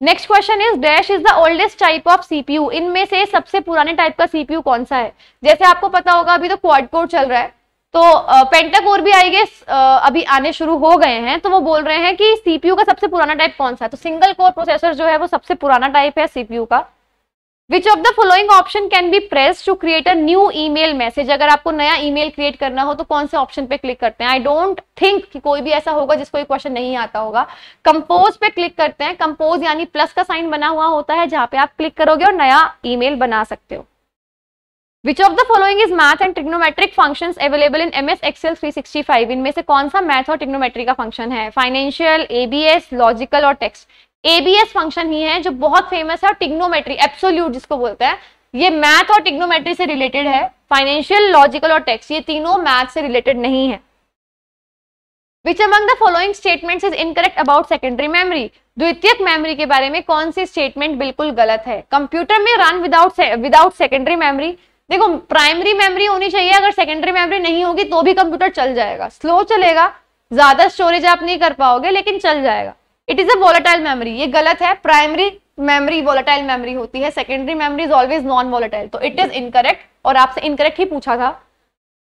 [SPEAKER 2] next question is dash is the oldest type of CPU इनमें से सबसे पुराने टाइप का सीपीयू कौन सा है जैसे आपको पता होगा अभी तो क्वाड कोर चल रहा है तो पेंटाकोर भी आई गेस अभी आने शुरू हो गए हैं तो वो बोल रहे हैं कि सीपीयू का सबसे पुराना टाइप कौन सा है तो सिंगल कोर प्रोसेसर जो है वो सबसे पुराना टाइप है सीपीयू का which of the following option can be press to create a new email message अगर आपको नया ईमेल क्रिएट करना हो तो कौन से ऑप्शन पे क्लिक करते हैं आई डोंट थिंक कि कोई भी ऐसा होगा जिसको क्वेश्चन नहीं आता होगा कंपोज पे क्लिक करते हैं कंपोज यानी प्लस का साइन बना हुआ होता है जहां पे आप क्लिक करोगे और नया ईमेल बना सकते हो which of the following is math and trigonometric function available in M S Excel three sixty five इनमें से कौन सा मैथ और ट्रिग्नोमेट्री का फंक्शन है फाइनेंशियल एबीएस लॉजिकल और टेक्स्ट एबीएस फंक्शन ही है जो बहुत फेमस है और टिग्नोमेट्री एब्सोल्यूट जिसको बोलते हैं ये मैथ और टिग्नोमेट्री से रिलेटेड है फाइनेंशियल लॉजिकल और टैक्स ये तीनों मैथ से रिलेटेड नहीं है which among the following statement is incorrect about secondary memory द्वितीयक मेमोरी के बारे में कौन सी स्टेटमेंट बिल्कुल गलत है कंप्यूटर में run without without secondary memory देखो प्राइमरी मेमोरी होनी चाहिए अगर सेकेंडरी मेमोरी नहीं होगी तो भी कंप्यूटर चल जाएगा स्लो चलेगा ज्यादा स्टोरेज आप नहीं कर पाओगे लेकिन चल जाएगा it is a volatile memory ये गलत है प्राइमरी मेमरी वॉलेटाइल मेमरी होती है secondary memory is always non volatile तो इट इज इनकरेक्ट और आपसे इनकरेक्ट ही पूछा था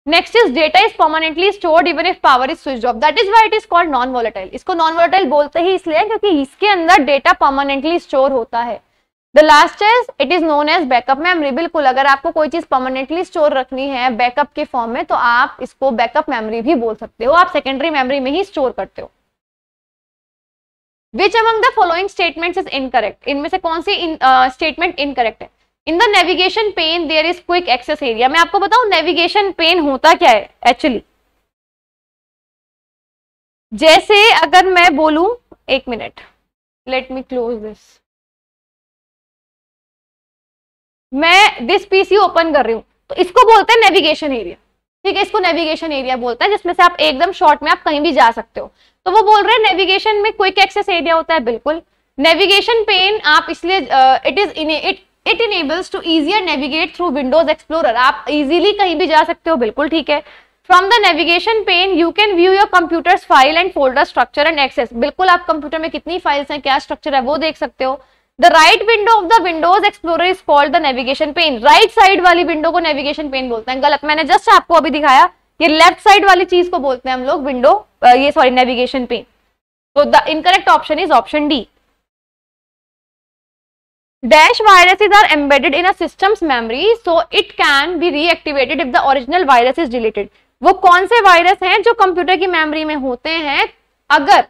[SPEAKER 2] next is data is permanently stored even if power is switch off that is why it is called non volatile इसको non volatile बोलते ही इसलिए क्योंकि इसके अंदर डेटा परमानेंटली स्टोर होता है the last is it is known as backup memory बिल्कुल अगर आपको कोई चीज परमानेंटली स्टोर रखनी है बैकअप के फॉर्म में तो आप इसको बैकअप मेमरी भी बोल सकते हो आप सेकेंडरी मेमरी में ही स्टोर करते हो which among the following statement is incorrect इनमें से कौन सी स्टेटमेंट इनकरेक्ट uh, है in the navigation pane there is quick access area मैं आपको बताऊं नेविगेशन पेन होता क्या है एक्चुअली
[SPEAKER 1] जैसे अगर मैं बोलूं एक minute let me close this मैं दिस पीसी ओपन कर रही हूं तो इसको बोलते हैं नेविगेशन एरिया ठीक है इसको नेविगेशन
[SPEAKER 2] एरिया बोलता है जिसमें से आप एकदम शॉर्ट में आप कहीं भी जा सकते हो तो वो बोल रहे हैं नेविगेशन में क्विक एक्सेस एरिया होता है बिल्कुल नेविगेशन पेन आप इसलिए it is in it it enables to easier navigate through Windows Explorer आप इजिली कहीं भी जा सकते हो बिल्कुल ठीक है from the navigation pane you can view your computer's file and folder structure and access बिल्कुल आप कंप्यूटर में कितनी फाइल्स हैं क्या स्ट्रक्चर है वो देख सकते हो the right window of the Windows Explorer is called the navigation pane right side वाली विंडो को नेविगेशन पेन बोलते हैं गलत मैंने जस्ट आपको अभी दिखाया ये लेफ्ट साइड वाली चीज को बोलते हैं हम लोग विंडो ये सॉरी नेविगेशन पेन तो the incorrect option is option D dash viruses are embedded in a system's memory so it can be reactivated if the original virus is deleted वो कौन से वायरस हैं जो कंप्यूटर की memory में होते हैं अगर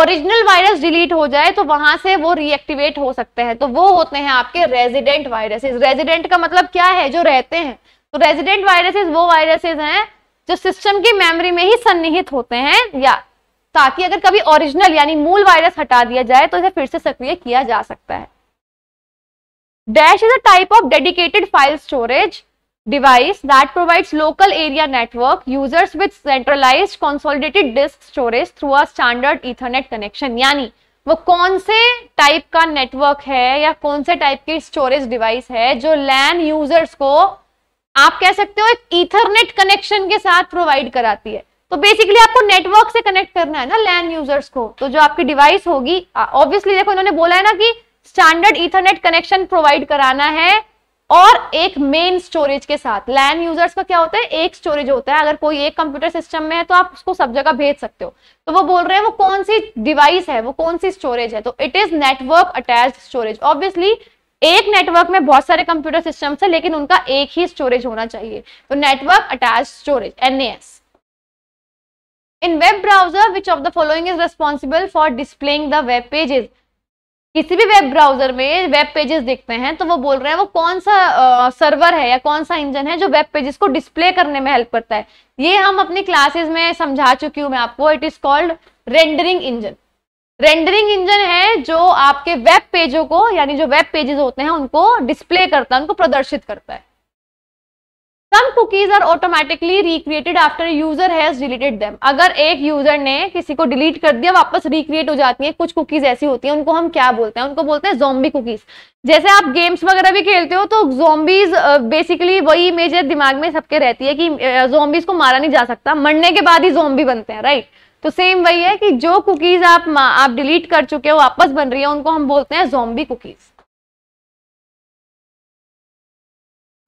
[SPEAKER 2] ओरिजिनल वायरस डिलीट हो जाए तो वहां से वो रिएक्टिवेट हो सकते हैं तो वो होते हैं आपके रेजिडेंट वायरसेस रेजिडेंट का मतलब क्या है जो रहते हैं तो रेजिडेंट वायरसेस वो वायरसेस हैं जो सिस्टम की मेमोरी में ही सन्निहित होते हैं या ताकि अगर कभी ओरिजिनल यानी मूल वायरस हटा दिया जाए तो इसे फिर से सक्रिय किया जा सकता है dash is a type of dedicated file storage device that provides local area network users with centralized consolidated disk storage through a standard ethernet connection यानी वो कौन से टाइप का नेटवर्क है या कौन से टाइप की स्टोरेज डिवाइस है जो लैंड यूजर्स को आप कह सकते हो एक इथरनेट कनेक्शन के साथ प्रोवाइड कराती है तो बेसिकली आपको नेटवर्क से कनेक्ट करना है ना लैंड यूजर्स को तो जो आपकी डिवाइस होगी ऑब्वियसली देखो इन्होंने बोला है ना कि स्टैंडर्ड इथरनेट कनेक्शन प्रोवाइड कराना है और एक मेन स्टोरेज के साथ लैंड यूजर्स का क्या होता है एक स्टोरेज होता है अगर कोई एक कंप्यूटर सिस्टम में है तो आप उसको सब जगह भेज सकते हो तो वो बोल रहे हैं वो कौन सी डिवाइस है वो कौन सी स्टोरेज है तो it is network attach storage obviously एक नेटवर्क में बहुत सारे कंप्यूटर सिस्टम है लेकिन उनका एक ही स्टोरेज होना चाहिए तो network attach storage an in web browser which of the following is responsible for displaying the web pages किसी भी वेब ब्राउजर में वेब पेजेस देखते हैं तो वो बोल रहे हैं वो कौन सा आ, सर्वर है या कौन सा इंजन है जो वेब पेजेस को डिस्प्ले करने में हेल्प करता है ये हम अपनी क्लासेस में समझा चुकी हूँ मैं आपको it is called rendering engine rendering engine है जो आपके वेब पेजों को यानी जो वेब पेजेस होते हैं उनको डिस्प्ले करता है उनको प्रदर्शित करता है some cookies are automatically recreated after user has deleted them अगर एक यूजर ने किसी को डिलीट कर दिया वापस रिक्रिएट हो जाती है कुछ कुकीज ऐसी होती हैं उनको हम क्या बोलते हैं उनको बोलते हैं जोम्बी कुकीज जैसे आप गेम्स वगैरह भी खेलते हो तो जोम्बीज बेसिकली वही इमेज दिमाग में सबके रहती है कि जोम्बीज को मारा नहीं जा सकता मरने के बाद ही जोम्बी बनते हैं राइट तो सेम वही है कि जो कुकीज आप आप डिलीट
[SPEAKER 1] कर चुके हो वापस बन रही है उनको हम बोलते हैं zombie cookies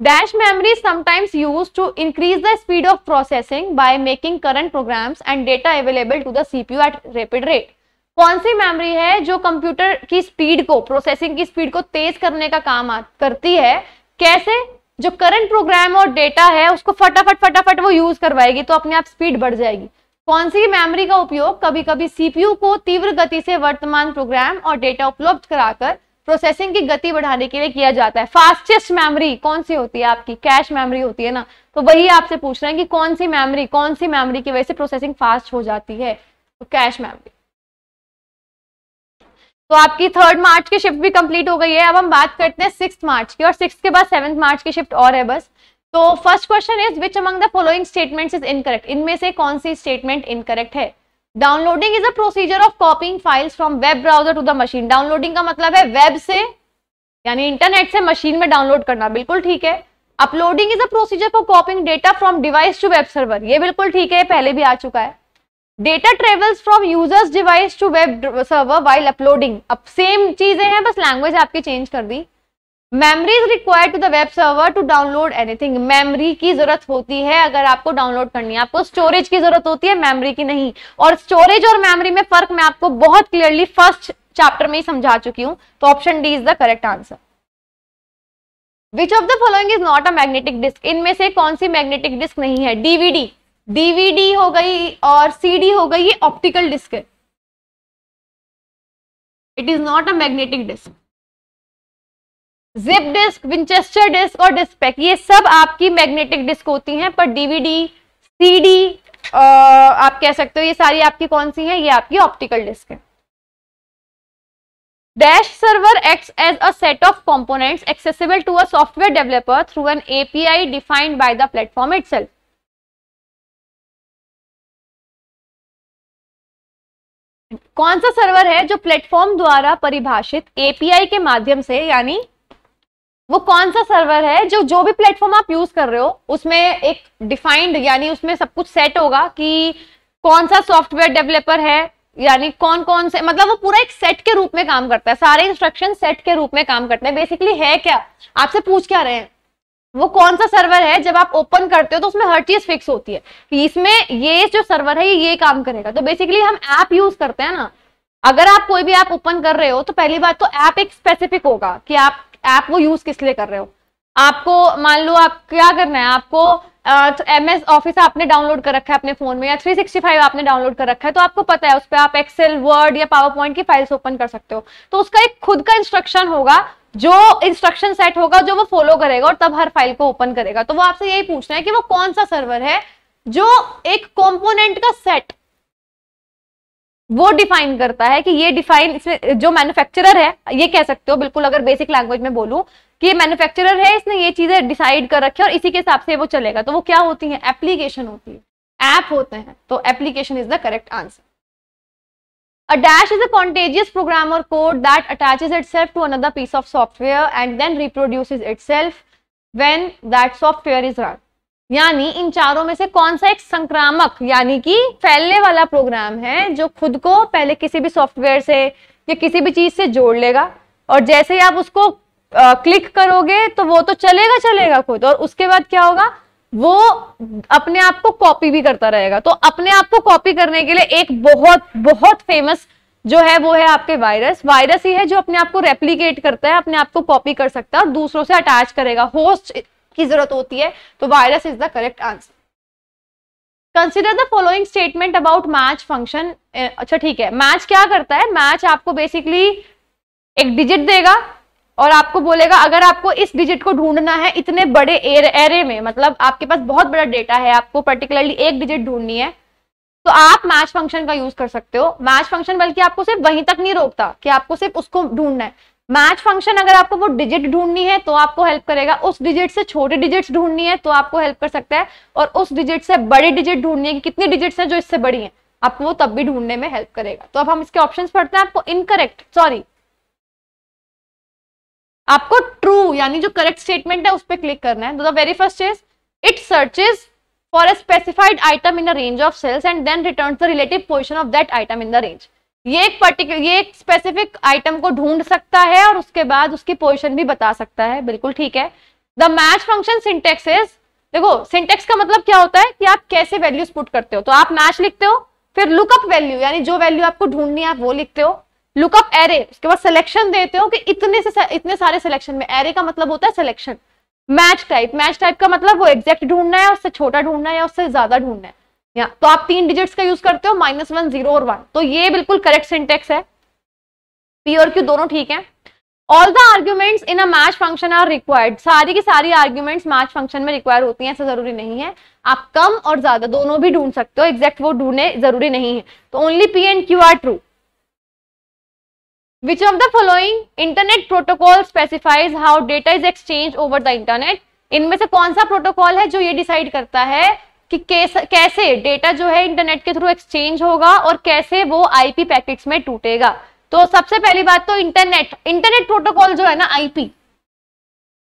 [SPEAKER 1] dash memory sometimes sometimes to increase the speed of processing
[SPEAKER 2] by making current programs and data available to the CPU at at rate कौन सी मेमोरी है जो कंप्यूटर की स्पीड को प्रोसेसिंग की स्पीड को तेज करने का काम करती है कैसे जो करंट प्रोग्राम और डेटा है उसको फटाफट फटाफट वो यूज करवाएगी तो अपने आप स्पीड बढ़ जाएगी कौन सी मेमोरी का उपयोग कभी कभी सीपीयू को तीव्र गति से वर्तमान प्रोग्राम और डेटा उपलब्ध कराकर प्रोसेसिंग की गति बढ़ाने के लिए किया जाता है फास्टेस्ट मेमोरी कौन सी होती है आपकी कैश मेमोरी होती है ना तो वही आपसे पूछ रहे हैं कि कौन सी मेमोरी कौन सी मेमोरी की वजह से प्रोसेसिंग फास्ट हो जाती है तो कैश मेमोरी तो आपकी थर्ड मार्च की शिफ्ट भी कंप्लीट हो गई है अब हम बात करते हैं सिक्स मार्च की और सिक्स के बाद सेवन्थ मार्च की शिफ्ट और है बस तो first question is which among the following statements is incorrect इनमें से कौन सी स्टेटमेंट इनकरेक्ट है downloading is a procedure of copying files from web browser to the machine downloading का मतलब है वेब से यानी इंटरनेट से मशीन में डाउनलोड करना बिल्कुल ठीक है uploading is a procedure for copying data from device to web server ये बिल्कुल ठीक है पहले भी आ चुका है data travels from user's device to web server while uploading अब सेम चीजें हैं बस लैंग्वेज आपकी चेंज कर दी memory is required to the web server to download anything memory की जरूरत होती है अगर आपको डाउनलोड करनी है आपको स्टोरेज की जरूरत होती है मेमरी की नहीं और स्टोरेज और मेमरी में फर्क मैं आपको बहुत क्लियरली फर्स्ट चैप्टर में ही समझा चुकी हूँ तो option D is the correct answer which of the following is not a magnetic disk इनमें से कौन सी मैग्नेटिक डिस्क नहीं है डीवीडी
[SPEAKER 1] डीवीडी हो गई और डी हो गई ये ऑप्टिकल डिस्क है it is not a magnetic disk zip disk
[SPEAKER 2] Winchester disk और डिस्क पैक ये सब आपकी मैग्नेटिक डिस्क होती हैं पर डीवीडी सीडी आप कह सकते हो ये सारी आपकी कौन सी है ये आपकी ऑप्टिकल डिस्क है Dash server acts as a set of components accessible to a
[SPEAKER 1] software developer through an API defined by the platform itself. कौन सा सर्वर है जो प्लेटफॉर्म द्वारा परिभाषित एपीआई के माध्यम से यानी वो कौन
[SPEAKER 2] सा सर्वर है जो जो भी प्लेटफॉर्म आप यूज कर रहे हो उसमें एक डिफाइंड यानी उसमें सब कुछ सेट होगा कि कौन सा सॉफ्टवेयर डेवलपर है यानी कौन कौन से मतलब वो पूरा एक सेट के रूप में काम करता है सारे इंस्ट्रक्शन सेट के रूप में काम करते हैं बेसिकली है क्या आपसे पूछ क्या रहे हैं वो कौन सा सर्वर है जब आप ओपन करते हो तो उसमें हर चीज फिक्स होती है कि इसमें ये जो सर्वर है ये ये काम करेगा तो बेसिकली हम ऐप यूज करते हैं ना अगर आप कोई भी ऐप ओपन कर रहे हो तो पहली बात तो ऐप एक स्पेसिफिक होगा कि आप ऐप वो यूज किस लिए कर रहे हो आपको मान लो आप क्या करना है आपको एम एस ऑफिस आपने डाउनलोड कर रखा है अपने फोन में या 365 आपने डाउनलोड कर रखा है तो आपको पता है उस पर आप एक्सेल वर्ड या पावर पॉइंट की फाइल्स ओपन कर सकते हो तो उसका एक खुद का इंस्ट्रक्शन होगा जो इंस्ट्रक्शन सेट होगा जो वो फॉलो करेगा और तब हर फाइल को ओपन करेगा तो वो आपसे यही पूछना है कि वो कौन सा सर्वर है जो एक कॉम्पोनेंट का सेट वो डिफाइन करता है कि ये डिफाइन इसमें जो मैन्युफैक्चरर है ये कह सकते हो बिल्कुल अगर बेसिक लैंग्वेज में बोलूं कि ये मैन्युफैक्चरर है इसने ये चीजें डिसाइड कर रखी है और इसी के हिसाब से वो चलेगा तो वो क्या होती है एप्लीकेशन होती है ऐप होते हैं तो application is the correct answer a dash is a contagious program or code that attaches itself to another piece of software and then itself when that software is run यानी इन चारों में से कौन सा एक संक्रामक यानी कि फैलने वाला प्रोग्राम है जो खुद को पहले किसी भी सॉफ्टवेयर से या किसी भी चीज से जोड़ लेगा और जैसे ही आप उसको आ, क्लिक करोगे तो वो तो चलेगा चलेगा खुद और उसके बाद क्या होगा वो अपने आप को कॉपी भी करता रहेगा तो अपने आप को कॉपी करने के लिए एक बहुत बहुत फेमस जो है वो है आपके वायरस वायरस ही है जो अपने आप को रेप्लीकेट करता है अपने आप को कॉपी कर सकता है और दूसरों से अटैच करेगा होस्ट की जरूरत होती है तो virus is the correct answer consider the following statement about match function अच्छा ठीक है मैच क्या करता है मैच आपको बेसिकली एक डिजिट देगा और आपको बोलेगा अगर आपको इस डिजिट को ढूंढना है इतने बड़े एरे में मतलब आपके पास बहुत बड़ा डेटा है आपको पर्टिकुलरली एक डिजिट ढूंढनी है तो आप मैच फंक्शन का यूज कर सकते हो मैच फंक्शन बल्कि आपको सिर्फ वहीं तक नहीं रोकता कि आपको सिर्फ उसको ढूंढना है मैच फंक्शन अगर आपको वो डिजिट ढूंढनी है तो आपको हेल्प करेगा उस डिजिट से छोटे डिजिट्स ढूंढनी है तो आपको हेल्प कर सकता है और उस डिजिट से बड़ी डिजिट ढूंढनी है कि कितनी डिजिट्स हैं जो इससे बड़ी हैं आपको वो तब भी ढूंढने में हेल्प करेगा तो अब हम इसके ऑप्शन पढ़ते हैं आपको इनकरेक्ट सॉरी आपको ट्रू यानी जो करेक्ट स्टेटमेंट है उस पर क्लिक करना है the very first is it searches for a specified item in the range of cells and then return the relative position of that item in the range ये एक particular ये एक specific item को ढूंढ सकता है और उसके बाद उसकी पोजिशन भी बता सकता है बिल्कुल ठीक है the match function syntax is देखो सिंटेक्स का मतलब क्या होता है कि आप कैसे वैल्यूज पुट करते हो तो आप मैच लिखते हो फिर लुकअप वैल्यू यानी जो वैल्यू आपको ढूंढनी है आप वो लिखते हो लुकअप एरे उसके बाद सिलेक्शन देते हो कि इतने से इतने सारे सिलेक्शन में एरे का मतलब होता है selection match type match type का मतलब वो एग्जैक्ट ढूंढना है उससे छोटा ढूंढना है या उससे ज्यादा ढूंढना है या तो आप तीन डिजिट्स का यूज करते हो माइनस वन जीरो और वन तो ये बिल्कुल करेक्ट सिंटेक्स है पी और क्यू दोनों ठीक है all the arguments in a match function are required सारी की सारी आर्ग्यूमेंट्स मैच फंक्शन में रिक्वायर होती हैं ऐसा जरूरी नहीं है आप कम और ज्यादा दोनों भी ढूंढ सकते हो एग्जैक्ट वो ढूंढने जरूरी नहीं है तो only P and Q are true which of the following internet protocol specifies how data is exchange over the internet इनमें से कौन सा प्रोटोकॉल है जो ये डिसाइड करता है कि कैसे डेटा जो है इंटरनेट के थ्रू एक्सचेंज होगा और कैसे वो आईपी पैकेट्स में टूटेगा तो सबसे पहली बात तो इंटरनेट इंटरनेट प्रोटोकॉल जो है ना आईपी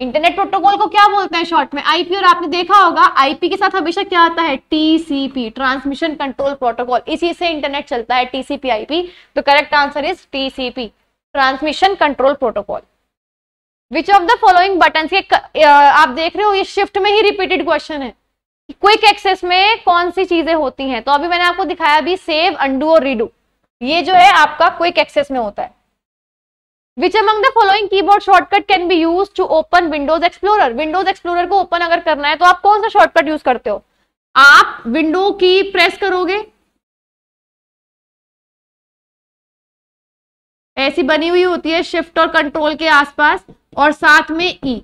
[SPEAKER 2] इंटरनेट प्रोटोकॉल को क्या बोलते हैं शॉर्ट में आईपी और आपने देखा होगा आईपी के साथ हमेशा क्या आता है टीसीपी ट्रांसमिशन कंट्रोल प्रोटोकॉल इसी से इंटरनेट चलता है टीसीपी आईपी तो correct answer is TCP transmission control protocol which of the following button आप देख रहे हो ये शिफ्ट में ही रिपीटेड क्वेश्चन है क्विक एक्सेस में कौन सी चीजें होती हैं तो अभी मैंने आपको दिखाया भी सेव अंडू और रीडू ये जो है आपका क्विक एक्सेस में होता है which among the following keyboard shortcut can be use to open Windows Explorer
[SPEAKER 1] Windows Explorer को ओपन अगर करना है तो आप कौन सा शॉर्टकट यूज करते हो आप विंडो की प्रेस करोगे ऐसी बनी हुई होती है शिफ्ट और कंट्रोल के आसपास और साथ में ई e.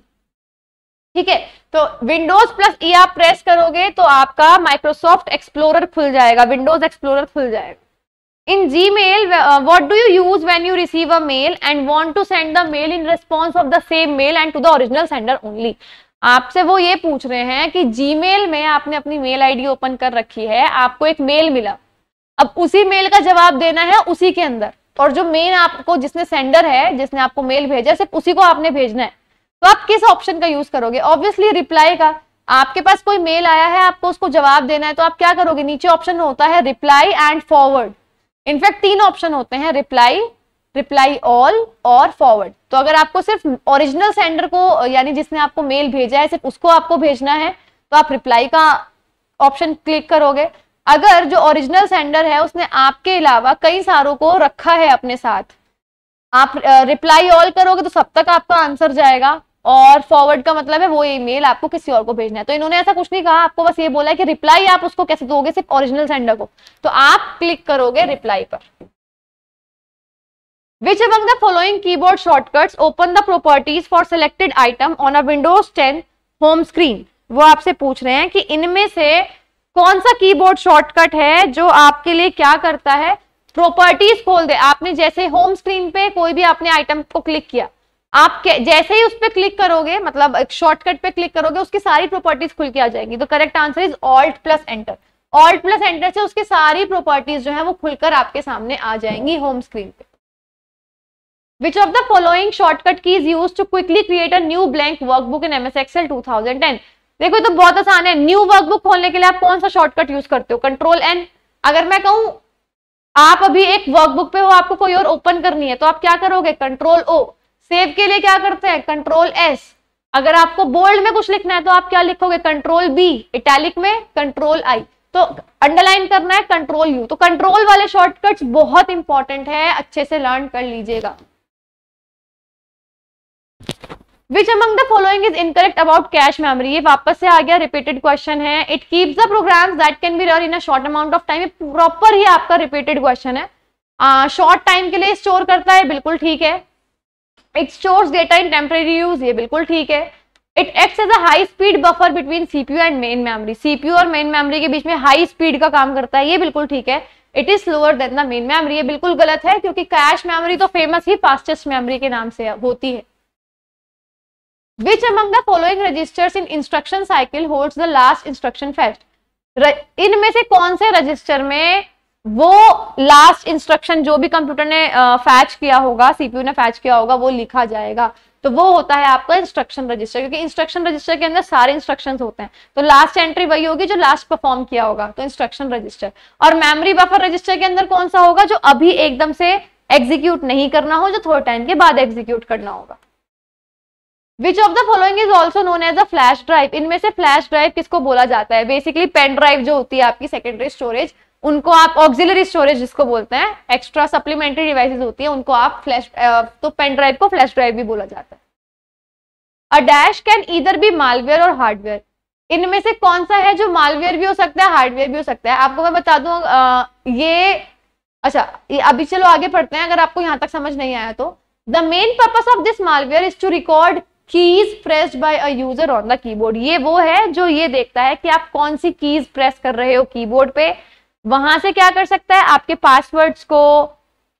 [SPEAKER 1] ठीक
[SPEAKER 2] है तो विंडोज प्लस ई आप प्रेस करोगे तो आपका माइक्रोसॉफ्ट एक्सप्लोरर खुल जाएगा विंडोज एक्सप्लोरर खुल जाएगा in Gmail what do you use when you receive a mail and want to send the mail in response of the same mail and to the original sender only आपसे वो ये पूछ रहे हैं कि mail में आपने अपनी मेल डी ओपन कर रखी है आपको एक मेल मिला अब उसी मेल का जवाब देना है उसी के अंदर और जो मेन आपको जिसने सेंडर है जिसने आपको मेल भेजा सिर्फ उसी को आपने भेजना है तो आप किस ऑप्शन का यूज करोगे ऑब्वियसली रिप्लाई का आपके पास कोई मेल आया है आपको उसको जवाब देना है तो आप क्या करोगे नीचे ऑप्शन होता है रिप्लाई एंड फॉरवर्ड इनफैक्ट तीन ऑप्शन होते हैं रिप्लाई रिप्लाई ऑल और फॉरवर्ड तो अगर आपको सिर्फ ओरिजिनल सेंडर को यानी जिसने आपको मेल भेजा है सिर्फ उसको आपको भेजना है तो आप रिप्लाई का ऑप्शन क्लिक करोगे अगर जो ओरिजिनल सेंडर है उसने आपके अलावा कई सारों को रखा है अपने साथ आप रिप्लाई ऑल करोगे तो सब तक आपका आंसर जाएगा और फॉरवर्ड का मतलब है वो ईमेल आपको किसी और को भेजना है तो इन्होंने ऐसा कुछ नहीं कहा आपको बस ये बोला है कि रिप्लाई आप उसको कैसे दोगे सिर्फ ओरिजिनल सेंडर को तो आप क्लिक करोगे रिप्लाई पर Which among the following keyboard shortcuts open the properties for selected item on a Windows ten home screen वो आपसे पूछ रहे हैं कि इनमें से कौन सा कीबोर्ड शॉर्टकट है जो आपके लिए क्या करता है प्रॉपर्टीज खोल दे आपने जैसे होम स्क्रीन पे कोई भी आपने आइटम को क्लिक किया आप जैसे ही उस पर क्लिक करोगे मतलब एक शॉर्टकट पे क्लिक करोगे उसकी सारी प्रॉपर्टीज खुल के आ जाएंगी तो correct answer is Alt plus enter Alt plus enter से उसकी सारी प्रॉपर्टीज जो है वो खुलकर आपके सामने आ जाएंगी होम स्क्रीन पे which of Which of the following shortcut key is used to quickly create a new blank workbook in MS Excel 2010? देखो तो बहुत आसान है न्यू वर्कबुक खोलने के लिए आप कौन सा शॉर्टकट यूज करते हो कंट्रोल एन अगर मैं कहूं आप अभी एक वर्कबुक पे हो आपको कोई और ओपन करनी है तो आप क्या करोगे कंट्रोल ओ सेव के लिए क्या करते हैं कंट्रोल एस अगर आपको बोल्ड में कुछ लिखना है तो आप क्या लिखोगे कंट्रोल बी इटैलिक में कंट्रोल आई तो अंडरलाइन करना है कंट्रोल यू तो कंट्रोल वाले शॉर्टकट बहुत इंपॉर्टेंट है अच्छे से लर्न कर लीजिएगा which among the following is incorrect about cache memory ये वापस से आ गया रिपीटेड क्वेश्चन है it keeps the program that can be run in a short amount of time proper ही आपका रिपीटेड क्वेश्चन है शॉर्ट uh, टाइम के लिए स्टोर करता है बिल्कुल ठीक है it stores data in temporary use ये बिल्कुल ठीक है it act as high speed buffer between CPU and main memory CPU और मेन मेमोरी के बीच में हाई स्पीड का काम करता है ये बिल्कुल ठीक है it is slower than the main memory ये बिल्कुल गलत है क्योंकि कैश मेमोरी तो फेमस ही फास्टेस्ट मेमोरी के नाम से होती है which among the following registers in instruction cycle hold the last instruction fetched इनमें से कौन से रजिस्टर में वो लास्ट इंस्ट्रक्शन जो भी कंप्यूटर ने फैच किया होगा सीपीयू ने फैच किया होगा वो लिखा जाएगा तो वो होता है आपका इंस्ट्रक्शन रजिस्टर क्योंकि इंस्ट्रक्शन रजिस्टर के अंदर सारे इंस्ट्रक्शंस होते हैं तो लास्ट एंट्री वही होगी जो लास्ट परफॉर्म किया होगा तो इंस्ट्रक्शन रजिस्टर और मेमोरी बफर रजिस्टर के अंदर कौन सा होगा जो अभी एकदम से एग्जीक्यूट नहीं करना हो जो थोड़े टाइम के बाद एग्जीक्यूट करना होगा which of the following is also known as a flash drive इनमें से फ्लैश ड्राइव किसको बोला जाता है बेसिकली पेन ड्राइव जो होती है आपकी सेकेंडरी स्टोरेज उनको आप ऑक्सिलरी स्टोरेज जिसको बोलते हैं एक्स्ट्रा सप्लीमेंट्री डिवाइसेस होती है उनको आप फ्लैश तो पेन ड्राइव को फ्लैश ड्राइव भी बोला जाता है uh dash can either be malware और हार्डवेयर इनमें से कौन सा है जो मालवेयर भी हो सकता है हार्डवेयर भी हो सकता है आपको मैं बता दू ये अच्छा ये अभी चलो आगे पढ़ते हैं अगर आपको यहाँ तक समझ नहीं आया तो the main purpose of this malware is to record keys pressed by a user on the keyboard ये वो है जो ये देखता है कि आप कौन सी कीज प्रेस कर रहे हो कीबोर्ड पे वहां से क्या कर सकता है आपके पासवर्ड्स को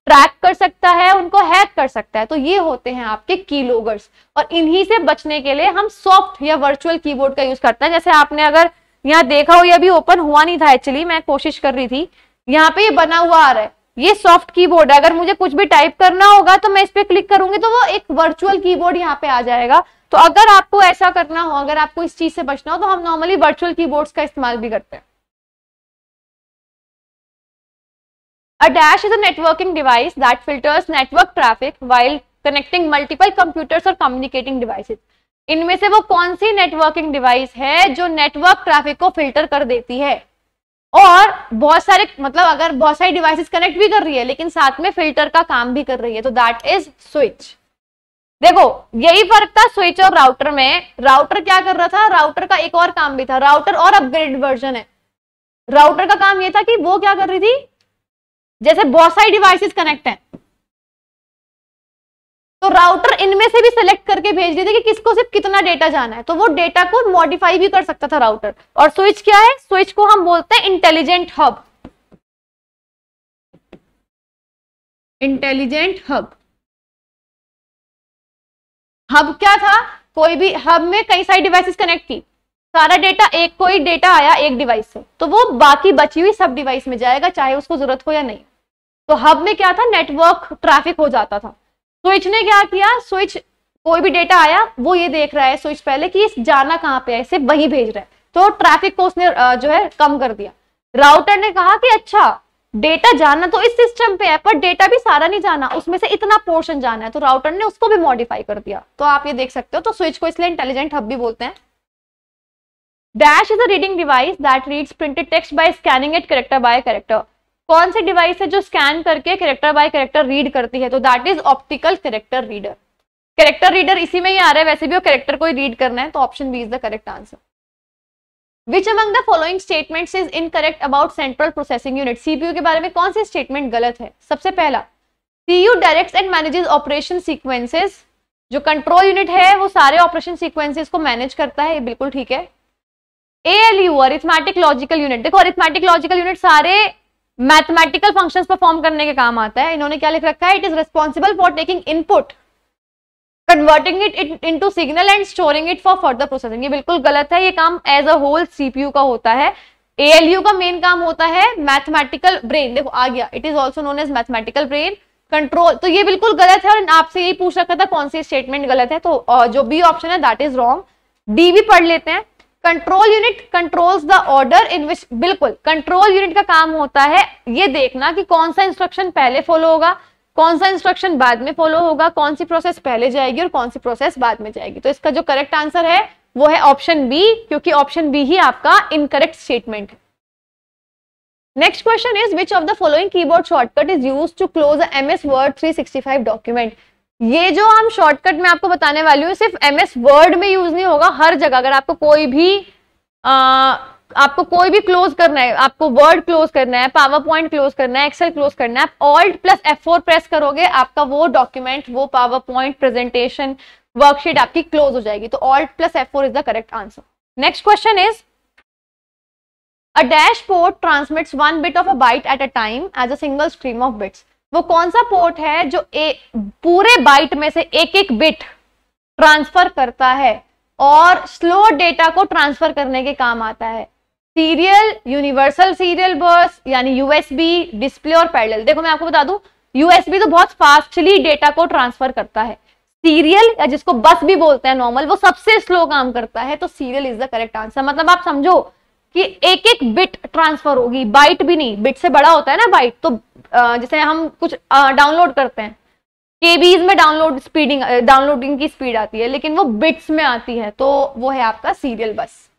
[SPEAKER 2] ट्रैक कर सकता है उनको हैक कर सकता है तो ये होते हैं आपके की लोगर्स और इन्हीं से बचने के लिए हम सॉफ्ट या वर्चुअल कीबोर्ड का यूज करते हैं जैसे आपने अगर यहाँ देखा हो ये अभी ओपन हुआ नहीं था एक्चुअली मैं कोशिश कर रही थी यहाँ पे ये बना हुआ आ रहा है ये सॉफ्ट कीबोर्ड है अगर मुझे कुछ भी टाइप करना होगा तो मैं इस पर क्लिक करूंगी तो वो एक वर्चुअल कीबोर्ड यहाँ पे आ जाएगा तो अगर आपको ऐसा
[SPEAKER 1] करना हो अगर आपको इस चीज से बचना हो तो हम नॉर्मली वर्चुअल कीबोर्ड्स का इस्तेमाल भी करते हैं A dash is a networking device that filters network
[SPEAKER 2] traffic while connecting multiple computers or communicating devices. इनमें से वो कौन सी नेटवर्किंग डिवाइस है जो नेटवर्क traffic को फिल्टर कर देती है और बहुत सारे मतलब अगर बहुत सारी डिवाइसेस कनेक्ट भी कर रही है लेकिन साथ में फिल्टर का काम भी कर रही है तो दैट इज स्विच देखो यही फर्क था स्विच और राउटर में राउटर क्या कर रहा था राउटर का एक और काम भी था राउटर और अपग्रेड वर्जन है राउटर का
[SPEAKER 1] काम यह था कि वो क्या कर रही थी जैसे बहुत सारी डिवाइसेस कनेक्ट हैं तो राउटर इनमें से भी सिलेक्ट करके भेज देते कि किसको सिर्फ कितना डेटा जाना है तो वो डेटा को मॉडिफाई भी कर सकता था राउटर और स्विच क्या है स्विच को हम बोलते हैं intelligent hub intelligent hub hub क्या था कोई भी हब में कई
[SPEAKER 2] सारी डिवाइसेस कनेक्ट की सारा डेटा एक कोई डेटा आया एक डिवाइस से तो वो बाकी बची हुई सब डिवाइस में जाएगा चाहे उसको जरूरत हो या नहीं तो हब में क्या था नेटवर्क ट्रैफिक हो जाता था स्विच ने क्या किया स्विच कोई भी डेटा आया वो ये देख रहा है स्विच पहले कि जाना कहाँ पे है इसे वही भेज रहा है तो ट्रैफिक को उसने जो है कम कर दिया राउटर ने कहा कि अच्छा डेटा जाना तो इस सिस्टम पे है पर डेटा भी सारा नहीं जाना उसमें से इतना पोर्शन जाना है तो राउटर ने उसको भी मॉडिफाई कर दिया तो आप ये देख सकते हो तो स्विच को इसलिए इंटेलिजेंट हब भी बोलते हैं dash is a reading device that reads printed text by scanning it character by character कौन सी डिवाइस है जो स्कैन करके करेक्टर बाय करेक्टर रीड करती है तो that is optical character reader character reader इसी में ही आ रहा है वैसे भी वो करेक्टर को ही रीड करना है तो option B is the correct answer which among the following statement is incorrect about central processing unit CPU के बारे में कौन सी स्टेटमेंट गलत है सबसे पहला CU direct and manages operation sequences जो कंट्रोल यूनिट है वो सारे ऑपरेशन सीक्वेंसेज को मैनेज करता है ये बिल्कुल ठीक है A L U arithmetic logical unit देखो अरिथमेटिक लॉजिकल यूनिट सारे मैथमेटिकल फंक्शंस परफॉर्म करने के काम आता है इन्होंने क्या लिख रखा है it is responsible for taking input converting it to signal and storing it for further processing ये बिल्कुल गलत है ये काम एज अ होल सीपीयू का होता है एएलयू का मेन काम होता है मैथमेटिकल ब्रेन देखो आ गया it is also known as mathematical brain control तो ये बिल्कुल गलत है और आपसे यही पूछ रखा था कौन सी स्टेटमेंट गलत है तो जो बी ऑप्शन है दैट इज रॉन्ग डी भी पढ़ लेते हैं control unit controls the order in which बिल्कुल कंट्रोल यूनिट का काम होता है ये देखना कि कौन सा इंस्ट्रक्शन पहले फॉलो होगा कौन सा इंस्ट्रक्शन बाद में फॉलो होगा कौन सी प्रोसेस पहले जाएगी और कौन सी प्रोसेस बाद में जाएगी तो इसका जो करेक्ट आंसर है वो है ऑप्शन बी क्योंकि ऑप्शन बी ही आपका इनकरेक्ट स्टेटमेंट है next question is which of the following keyboard shortcut is use to close M S word five document ये जो हम शॉर्टकट में आपको बताने वाली हूँ सिर्फ एम एस वर्ड में यूज नहीं होगा हर जगह अगर आपको कोई भी आ, आपको कोई भी क्लोज करना है आपको वर्ड क्लोज करना है पावर पॉइंट क्लोज करना है एक्सेल क्लोज करना है Alt plus F four press करोगे आपका वो डॉक्यूमेंट वो पावर पॉइंट प्रेजेंटेशन वर्कशीट आपकी क्लोज हो जाएगी तो Alt plus F four is the correct answer next question is a dashboard port transmits one bit of a byte at a time as a single stream of bits वो कौन सा port है जो ए, पूरे bite में से एक एक बिट ट्रांसफर करता है और स्लो डेटा को ट्रांसफर करने के काम आता है सीरियल यूनिवर्सल सीरियल बस यानी यूएसबी डिस्प्ले और पैडल देखो मैं आपको बता दूं यूएसबी तो बहुत फास्टली डेटा को ट्रांसफर करता है सीरियल या जिसको बस भी बोलते हैं नॉर्मल वो सबसे स्लो काम करता है तो serial is the correct answer मतलब आप समझो कि एक एक बिट ट्रांसफर होगी बाइट भी नहीं बिट से बड़ा होता है ना बाइट तो जैसे हम कुछ डाउनलोड करते हैं केबीज में डाउनलोड स्पीडिंग डाउनलोडिंग की स्पीड आती है लेकिन वो बिट्स में आती है तो वो है आपका सीरियल बस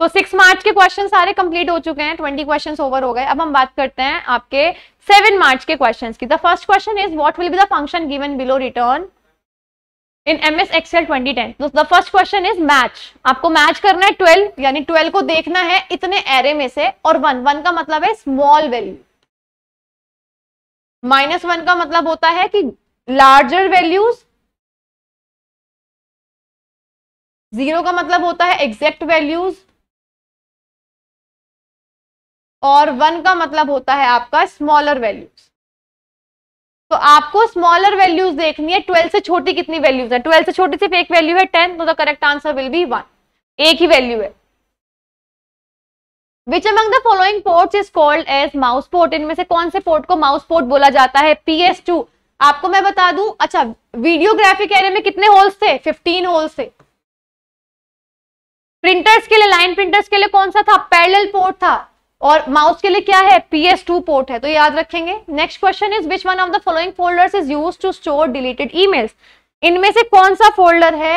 [SPEAKER 2] तो सिक्स मार्च के क्वेश्चन सारे कंप्लीट हो चुके हैं ट्वेंटी क्वेश्चन ओवर हो गए अब हम बात करते हैं आपके सेवन मार्च के क्वेश्चन की the first question is what will be the function given below return in M S XL twenty ten the first question is match आपको मैच करना है ट्वेल्व यानी ट्वेल्व को देखना है इतने एरे में
[SPEAKER 1] से और वन वन का मतलब है स्मॉल वैल्यू माइनस वन का मतलब होता है कि लार्जर वैल्यूज जीरो का मतलब होता है एग्जैक्ट वैल्यूज और वन का मतलब होता है आपका स्मॉलर वैल्यूज तो
[SPEAKER 2] आपको स्मॉलर वैल्यूज देखनी है ट्वेल्व से छोटी कितनी वैल्यूज है ट्वेल्व से छोटी सिर्फ एक वैल्यू है टेन तो the correct answer will be one एक ही वैल्यू है which among the following ports is called as mouse port इनमें से कौन से पोर्ट को माउस पोर्ट बोला जाता है पीएस टू आपको मैं बता दू अच्छा वीडियोग्राफिक एरिया में कितने होल्स थे फिफ्टीन होल्स थे प्रिंटर्स के लिए लाइन प्रिंटर्स के लिए कौन सा था पैरेलल पोर्ट था और माउस के लिए क्या है पीएस टू पोर्ट है तो याद रखेंगे next question is which one of the following folders is use to store deleted emails इनमें से कौन सा फोल्डर है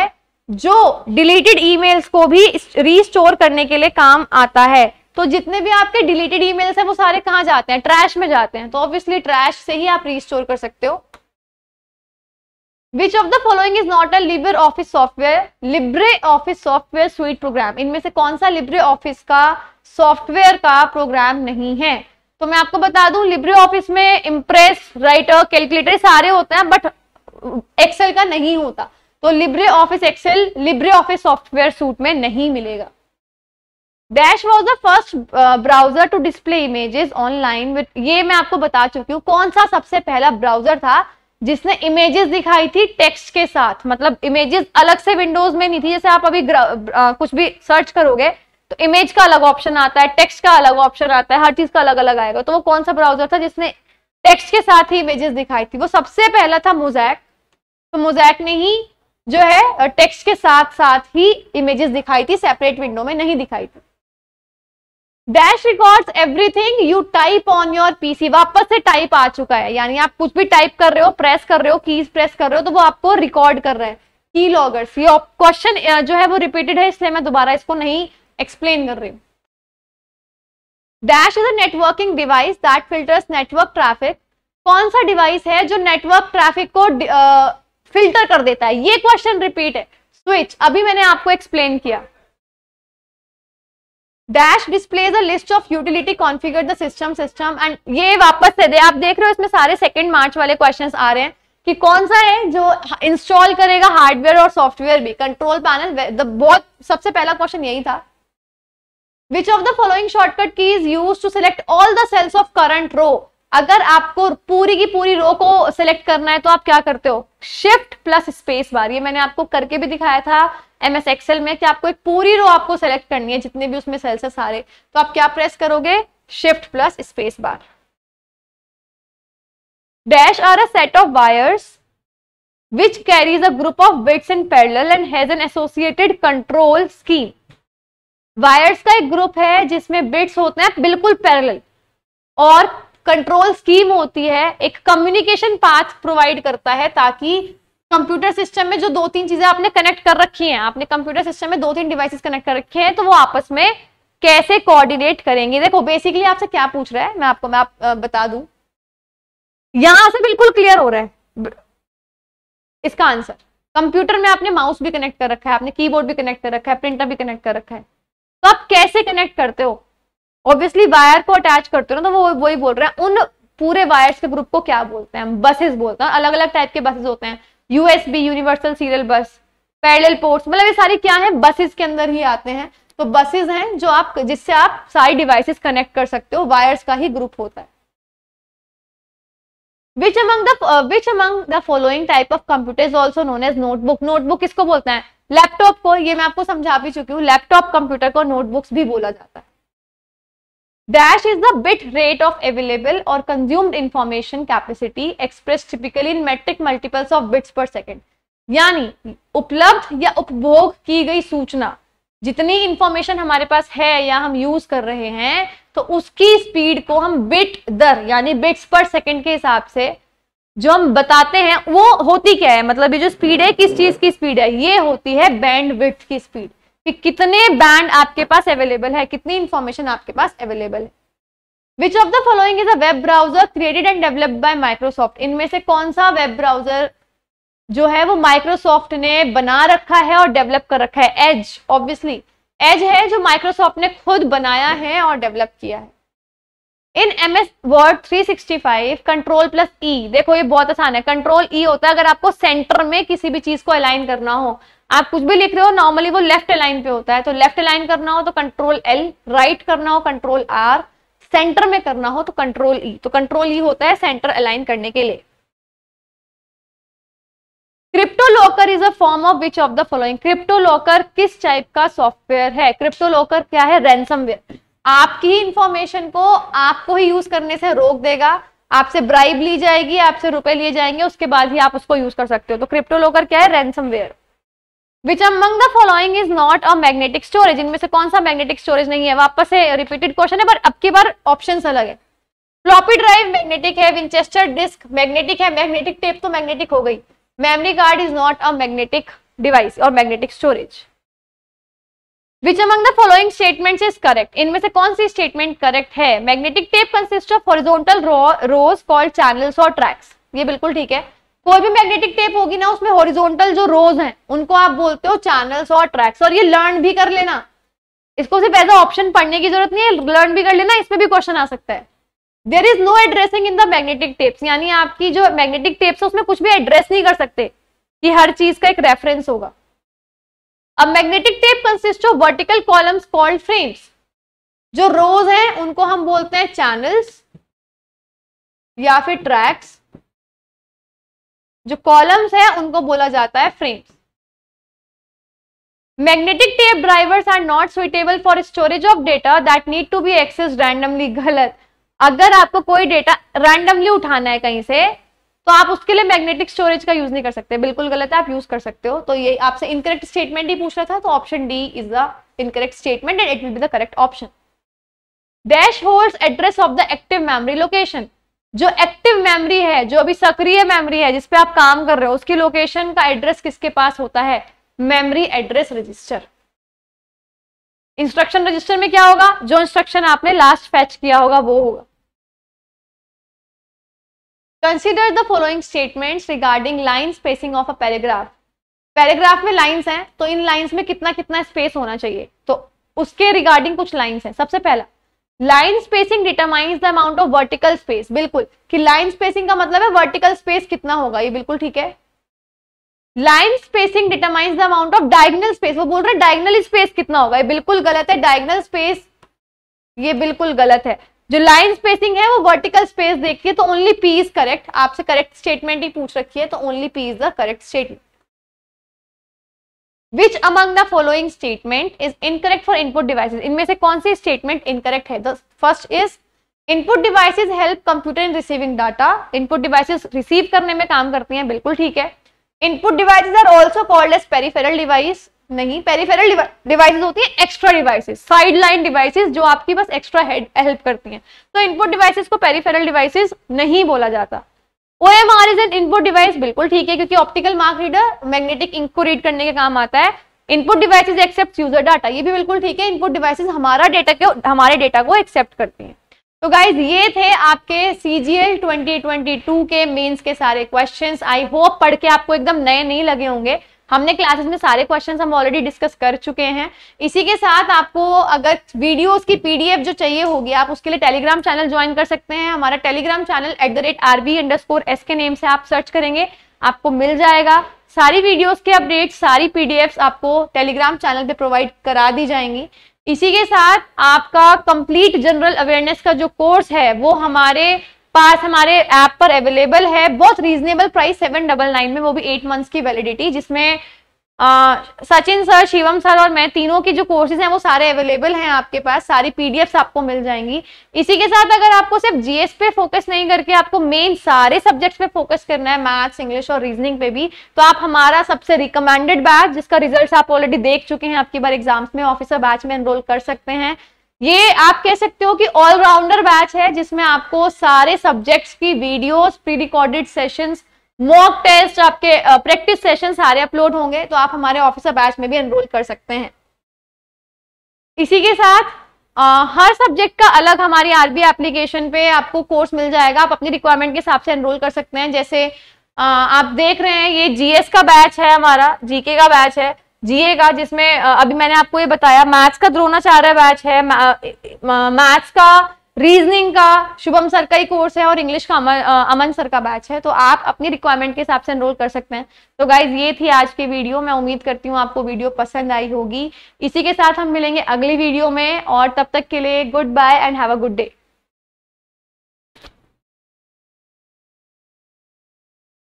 [SPEAKER 2] जो डिलीटेड ईमेल्स को भी रीस्टोर करने के लिए काम आता है तो जितने भी आपके डिलीटेड ईमेल्स हैं वो सारे कहाँ जाते हैं ट्रैश में जाते हैं तो ऑब्वियसली ट्रैश से ही आप रीस्टोर कर सकते हो which of the following is not a Libre Office software Libre Office software suite program इनमें से कौन सा लिब्रे ऑफिस का सॉफ्टवेयर का प्रोग्राम नहीं है तो मैं आपको बता दूं लिब्रे ऑफिस में इम्प्रेस राइटर कैलकुलेटर सारे होते हैं बट एक्सेल का नहीं होता तो Libre Office Excel Libre Office software suite में नहीं मिलेगा dash was the first browser to display images online ये मैं आपको बता चुकी हूँ कौन सा सबसे पहला ब्राउजर था जिसने इमेजेस दिखाई थी टेक्स्ट के साथ मतलब इमेजेस अलग से विंडोज में नहीं थी जैसे आप अभी आ, uh, कुछ भी सर्च करोगे तो इमेज का अलग ऑप्शन आता है टेक्स्ट का अलग ऑप्शन आता है हर चीज का अलग अलग आएगा तो वो कौन सा ब्राउजर था जिसने टेक्स्ट के साथ ही इमेजेस दिखाई थी वो सबसे पहला था मोजैक तो मोजैक ने ही जो है टेक्स्ट के साथ साथ ही इमेजेस दिखाई थी सेपरेट विंडो में नहीं दिखाई थी dash records everything you type on your PC वापस से टाइप आ चुका है यानी आप कुछ भी टाइप कर रहे हो प्रेस कर रहे हो कीज प्रेस कर रहे हो तो वो आपको रिकॉर्ड कर रहे हैं की लॉगर्स ये क्वेश्चन जो है वो रिपीटेड है इसलिए मैं दोबारा इसको नहीं एक्सप्लेन कर रही हूँ dash is a networking device that filters network traffic कौन सा डिवाइस है जो नेटवर्क ट्रैफिक को फिल्टर uh, कर देता है ये क्वेश्चन रिपीट है स्विच अभी मैंने आपको एक्सप्लेन किया dash displays a list of utility configure the system system and ये वापस से दे आप देख रहे हो इसमें सारे सेकेंड मार्च वाले क्वेश्चन आ रहे हैं कि कौन सा है जो इंस्टॉल करेगा हार्डवेयर और सॉफ्टवेयर भी कंट्रोल पैनल बहुत सबसे पहला क्वेश्चन यही था which of the following shortcut key is use to select all the cells of current row अगर आपको पूरी की पूरी रो को सिलेक्ट करना है तो आप क्या करते हो शिफ्ट प्लस स्पेस बार ये मैंने आपको करके भी दिखाया था एम एस एक्सेल में कि आपको एक पूरी रो आपको सेलेक्ट करनी है जितने भी उसमें सेल्स है सारे तो आप क्या प्रेस
[SPEAKER 1] करोगे shift plus space bar dash are a set of wires which carries a group of wets in parallel and has an
[SPEAKER 2] associated control scheme wires का एक ग्रुप है जिसमें बिट्स होते हैं बिल्कुल पैरेलल और कंट्रोल स्कीम होती है एक कम्युनिकेशन पाथ प्रोवाइड करता है ताकि कंप्यूटर सिस्टम में जो दो तीन चीजें आपने कनेक्ट कर रखी हैं आपने कंप्यूटर सिस्टम में दो तीन डिवाइसेस कनेक्ट कर रखे हैं तो वो आपस में कैसे कोऑर्डिनेट करेंगे देखो बेसिकली आपसे क्या पूछ रहा है मैं आपको मैं आप, बता दू यहां से बिल्कुल क्लियर हो रहा है इसका आंसर कंप्यूटर में आपने माउस भी कनेक्ट कर रखा है आपने कीबोर्ड भी कनेक्ट कर रखा है प्रिंटर भी कनेक्ट कर रखा है तो आप कैसे कनेक्ट करते हो ऑब्वियसली वायर को अटैच करते हो ना तो वो वही बोल रहे हैं उन पूरे वायर्स के ग्रुप को क्या बोलते हैं बसेस बोलते हैं अलग अलग टाइप के बसेस होते हैं USB universal serial bus parallel ports मतलब ये सारी क्या है बसेस के अंदर ही आते हैं तो बसेस हैं जो आप जिससे आप सारी डिवाइसेस कनेक्ट कर सकते हो वायर्स का ही ग्रुप होता है which among which among the following type of computer also known as notebook notebook किसको बोलते हैं लैपटॉप को ये मैं आपको समझा भी चुकी हूँ लैपटॉप कंप्यूटर को नोटबुक्स भी बोला जाता है dash is the bit rate of available or consumed information capacity express typically in metric multiples of bits per second यानी उपलब्ध या उपभोग की गई सूचना जितनी इंफॉर्मेशन हमारे पास है या हम यूज कर रहे हैं तो उसकी स्पीड को हम बिट दर यानी बिट्स पर सेकेंड के हिसाब से जो हम बताते हैं वो होती क्या है मतलब ये जो स्पीड है किस चीज की स्पीड है ये होती है बैंड विथ की स्पीड कि कितने बैंड आपके पास अवेलेबल है कितनी इंफॉर्मेशन आपके पास अवेलेबल है which of the following is a web browser created and developed by Microsoft इनमें से कौन सा वेब ब्राउजर जो है वो माइक्रोसॉफ्ट ने बना रखा है और डेवलप कर रखा है एज ऑब्वियसली एज है जो माइक्रोसॉफ्ट ने खुद बनाया है और डेवलप किया है in M S Word three sixty five control plus E देखो ये बहुत आसान है कंट्रोल ई e होता है अगर आपको सेंटर में किसी भी चीज को अलाइन करना हो आप कुछ भी लिख रहे हो नॉर्मली वो लेफ्ट अलाइन पे होता है तो लेफ्ट अलाइन करना हो तो कंट्रोल एल राइट करना हो कंट्रोल आर सेंटर में करना हो तो कंट्रोल ई e. तो कंट्रोल ई e होता है सेंटर अलाइन करने के लिए crypto locker is a form of which of the following crypto locker किस टाइप का सॉफ्टवेयर है क्रिप्टो लॉकर क्या है रैंसमवेयर आपकी ही इंफॉर्मेशन को आपको ही यूज करने से रोक देगा आपसे ब्राइब ली जाएगी आपसे रुपए लिए जाएंगे उसके बाद ही आप उसको यूज कर सकते हो तो क्रिप्टो लोकर क्या है ransomware which among the following is not a magnetic storage इनमें से कौन सा मैग्नेटिक स्टोरेज नहीं है वापस से रिपीटेड क्वेश्चन है पर अब की बार ऑप्शन अलग है फ्लॉपी ड्राइव मैग्नेटिक है विंचेस्टर डिस्क मैग्नेटिक है मैग्नेटिक टेप तो मैग्नेटिक हो गई memory card is not a magnetic device और magnetic storage which among the following statement is correct इनमें से कौन सी स्टेटमेंट करेक्ट है magnetic tape consist of horizontal rows called channels और ट्रैक्स ये बिल्कुल ठीक है कोई भी मैग्नेटिक टेप होगी ना उसमें हॉरिजॉन्टल जो रोज हैं उनको आप बोलते हो चैनल्स और ट्रैक्स और ये लर्न भी कर लेना इसको सिर्फ ऐसा ऑप्शन पढ़ने की जरूरत नहीं है लर्न भी कर लेना इसमें भी क्वेश्चन आ सकता है there is no addressing in the magnetic tapes यानी आपकी जो मैग्नेटिक टेप्स है उसमें कुछ भी एड्रेस नहीं कर सकते कि हर चीज का एक रेफरेंस होगा a magnetic tape consist of vertical columns called frames जो रोज हैं
[SPEAKER 1] उनको हम बोलते हैं चैनल्स या फिर ट्रैक्स जो कॉलम्स है उनको बोला जाता है frames magnetic tape drivers are not suitable for storage of data that need to be access
[SPEAKER 2] randomly गलत अगर आपको कोई डेटा रैंडमली उठाना है कहीं से तो आप उसके लिए मैग्नेटिक स्टोरेज का यूज नहीं कर सकते बिल्कुल गलत है आप यूज कर सकते हो तो ये आपसे इनकरेक्ट स्टेटमेंट ही पूछ रहा था तो option D is the incorrect statement and it will be the correct option dash hold address of the active memory location जो एक्टिव मेमोरी है जो अभी सक्रिय मेमोरी है जिसपे आप काम कर रहे हो उसकी लोकेशन का एड्रेस किसके पास होता है memory
[SPEAKER 1] address register instruction register में क्या होगा जो इंस्ट्रक्शन आपने लास्ट फैच किया होगा वो होगा consider the
[SPEAKER 2] following statement regarding line spacing of a paragraph paragraph में लाइन्स हैं तो इन लाइन्स में कितना कितना स्पेस होना चाहिए तो उसके रिगार्डिंग कुछ लाइन्स हैं सबसे पहला line spacing determines the amount of vertical space बिल्कुल कि लाइन स्पेसिंग का मतलब है वर्टिकल स्पेस कितना होगा ये बिल्कुल ठीक है line spacing determines the amount of diagonal space वो बोल रहे हैं डायगनल स्पेस कितना होगा ये बिल्कुल गलत है डायगनल स्पेस ये बिल्कुल गलत है जो लाइन स्पेसिंग है वो वर्टिकल स्पेस देखिए तो ओनली पी इज करेक्ट आपसे करेक्ट स्टेटमेंट ही पूछ रखी है तो only P is the correct statement which among the following statement is incorrect for input devices इनमें से कौन सी स्टेटमेंट इनकरेक्ट है first is input devices help computer in receiving data input devices receive करने में काम करती हैं बिल्कुल ठीक है input devices are also called as peripheral device नहीं पेरीफेरल डिवाइसेस होती हैं extra devices side line devices जो आपकी बस एक्स्ट्रा हेल्प eh, करती हैं तो इनपुट डिवाइसेस को पेरीफेरल डिवाइसेस नहीं बोला जाता O M R is an input device बिल्कुल ठीक है क्योंकि optical mark reader magnetic ink को रीड करने के काम आता है input devices accept user data ये भी बिल्कुल ठीक है इनपुट डिवाइसेज हमारा डेटा को हमारे डेटा को एक्सेप्ट करती हैं तो गाइज ये थे आपके C G L twenty twenty two के मेन्स के सारे क्वेश्चन आई होप पढ़ के आपको एकदम नए नहीं लगे होंगे हमने क्लासेस में सारे क्वेश्चंस हम ऑलरेडी डिस्कस कर चुके हैं इसी के साथ आपको अगर वीडियोस की पीडीएफ जो चाहिए होगी आप उसके लिए टेलीग्राम चैनल ज्वाइन कर सकते हैं हमारा Telegram channel at the rate R B underscore S के नेम से आप सर्च करेंगे आपको मिल जाएगा सारी वीडियोस के अपडेट सारी पीडीएफ आपको टेलीग्राम चैनल पे प्रोवाइड करा दी जाएंगी इसी के साथ आपका कंप्लीट जनरल अवेयरनेस का जो कोर्स है वो हमारे पास हमारे ऐप पर अवेलेबल है बहुत reasonable price seven double nine में वो भी एट मंथ्स की वैलिडिटी जिसमें सचिन सर शिवम सर और मैं तीनों के जो कोर्सेज हैं वो सारे अवेलेबल हैं आपके पास सारी पीडीएफ्स आपको मिल जाएंगी इसी के साथ अगर आपको सिर्फ जीएस पे फोकस नहीं करके आपको मेन सारे सब्जेक्ट्स पे फोकस करना है मैथ्स इंग्लिश और रीजनिंग पे भी तो आप हमारा सबसे रिकमेंडेड बैच जिसका रिजल्ट आप ऑलरेडी देख चुके हैं आपकी बार एग्जाम्स में ऑफिसर बैच में एनरोल कर सकते हैं ये आप कह सकते हो कि ऑलराउंडर बैच है जिसमें आपको सारे सब्जेक्ट्स की videos pre recorded sessions mock test आपके प्रैक्टिस सेशन सारे अपलोड होंगे तो आप हमारे ऑफिसर बैच में भी एनरोल कर सकते हैं इसी के साथ आ, हर सब्जेक्ट का अलग हमारी आरबी एप्लीकेशन पे आपको कोर्स मिल जाएगा आप अपनी रिक्वायरमेंट के हिसाब से एनरोल कर सकते हैं जैसे आ, आप देख रहे हैं ये जीएस का बैच है हमारा जीके का बैच है जिएगा जिसमें अभी मैंने आपको ये बताया मैथ्स का द्रोणाचार्य बैच है मैथ्स का रीजनिंग का शुभम सर का ही कोर्स है और इंग्लिश का अमन, अमन सर का बैच है तो आप अपनी रिक्वायरमेंट के हिसाब से एनरोल कर सकते हैं तो गाइज ये थी आज की वीडियो मैं उम्मीद करती हूँ आपको वीडियो
[SPEAKER 1] पसंद आई होगी इसी के साथ हम मिलेंगे अगली वीडियो में और तब तक के लिए good bye and have a good day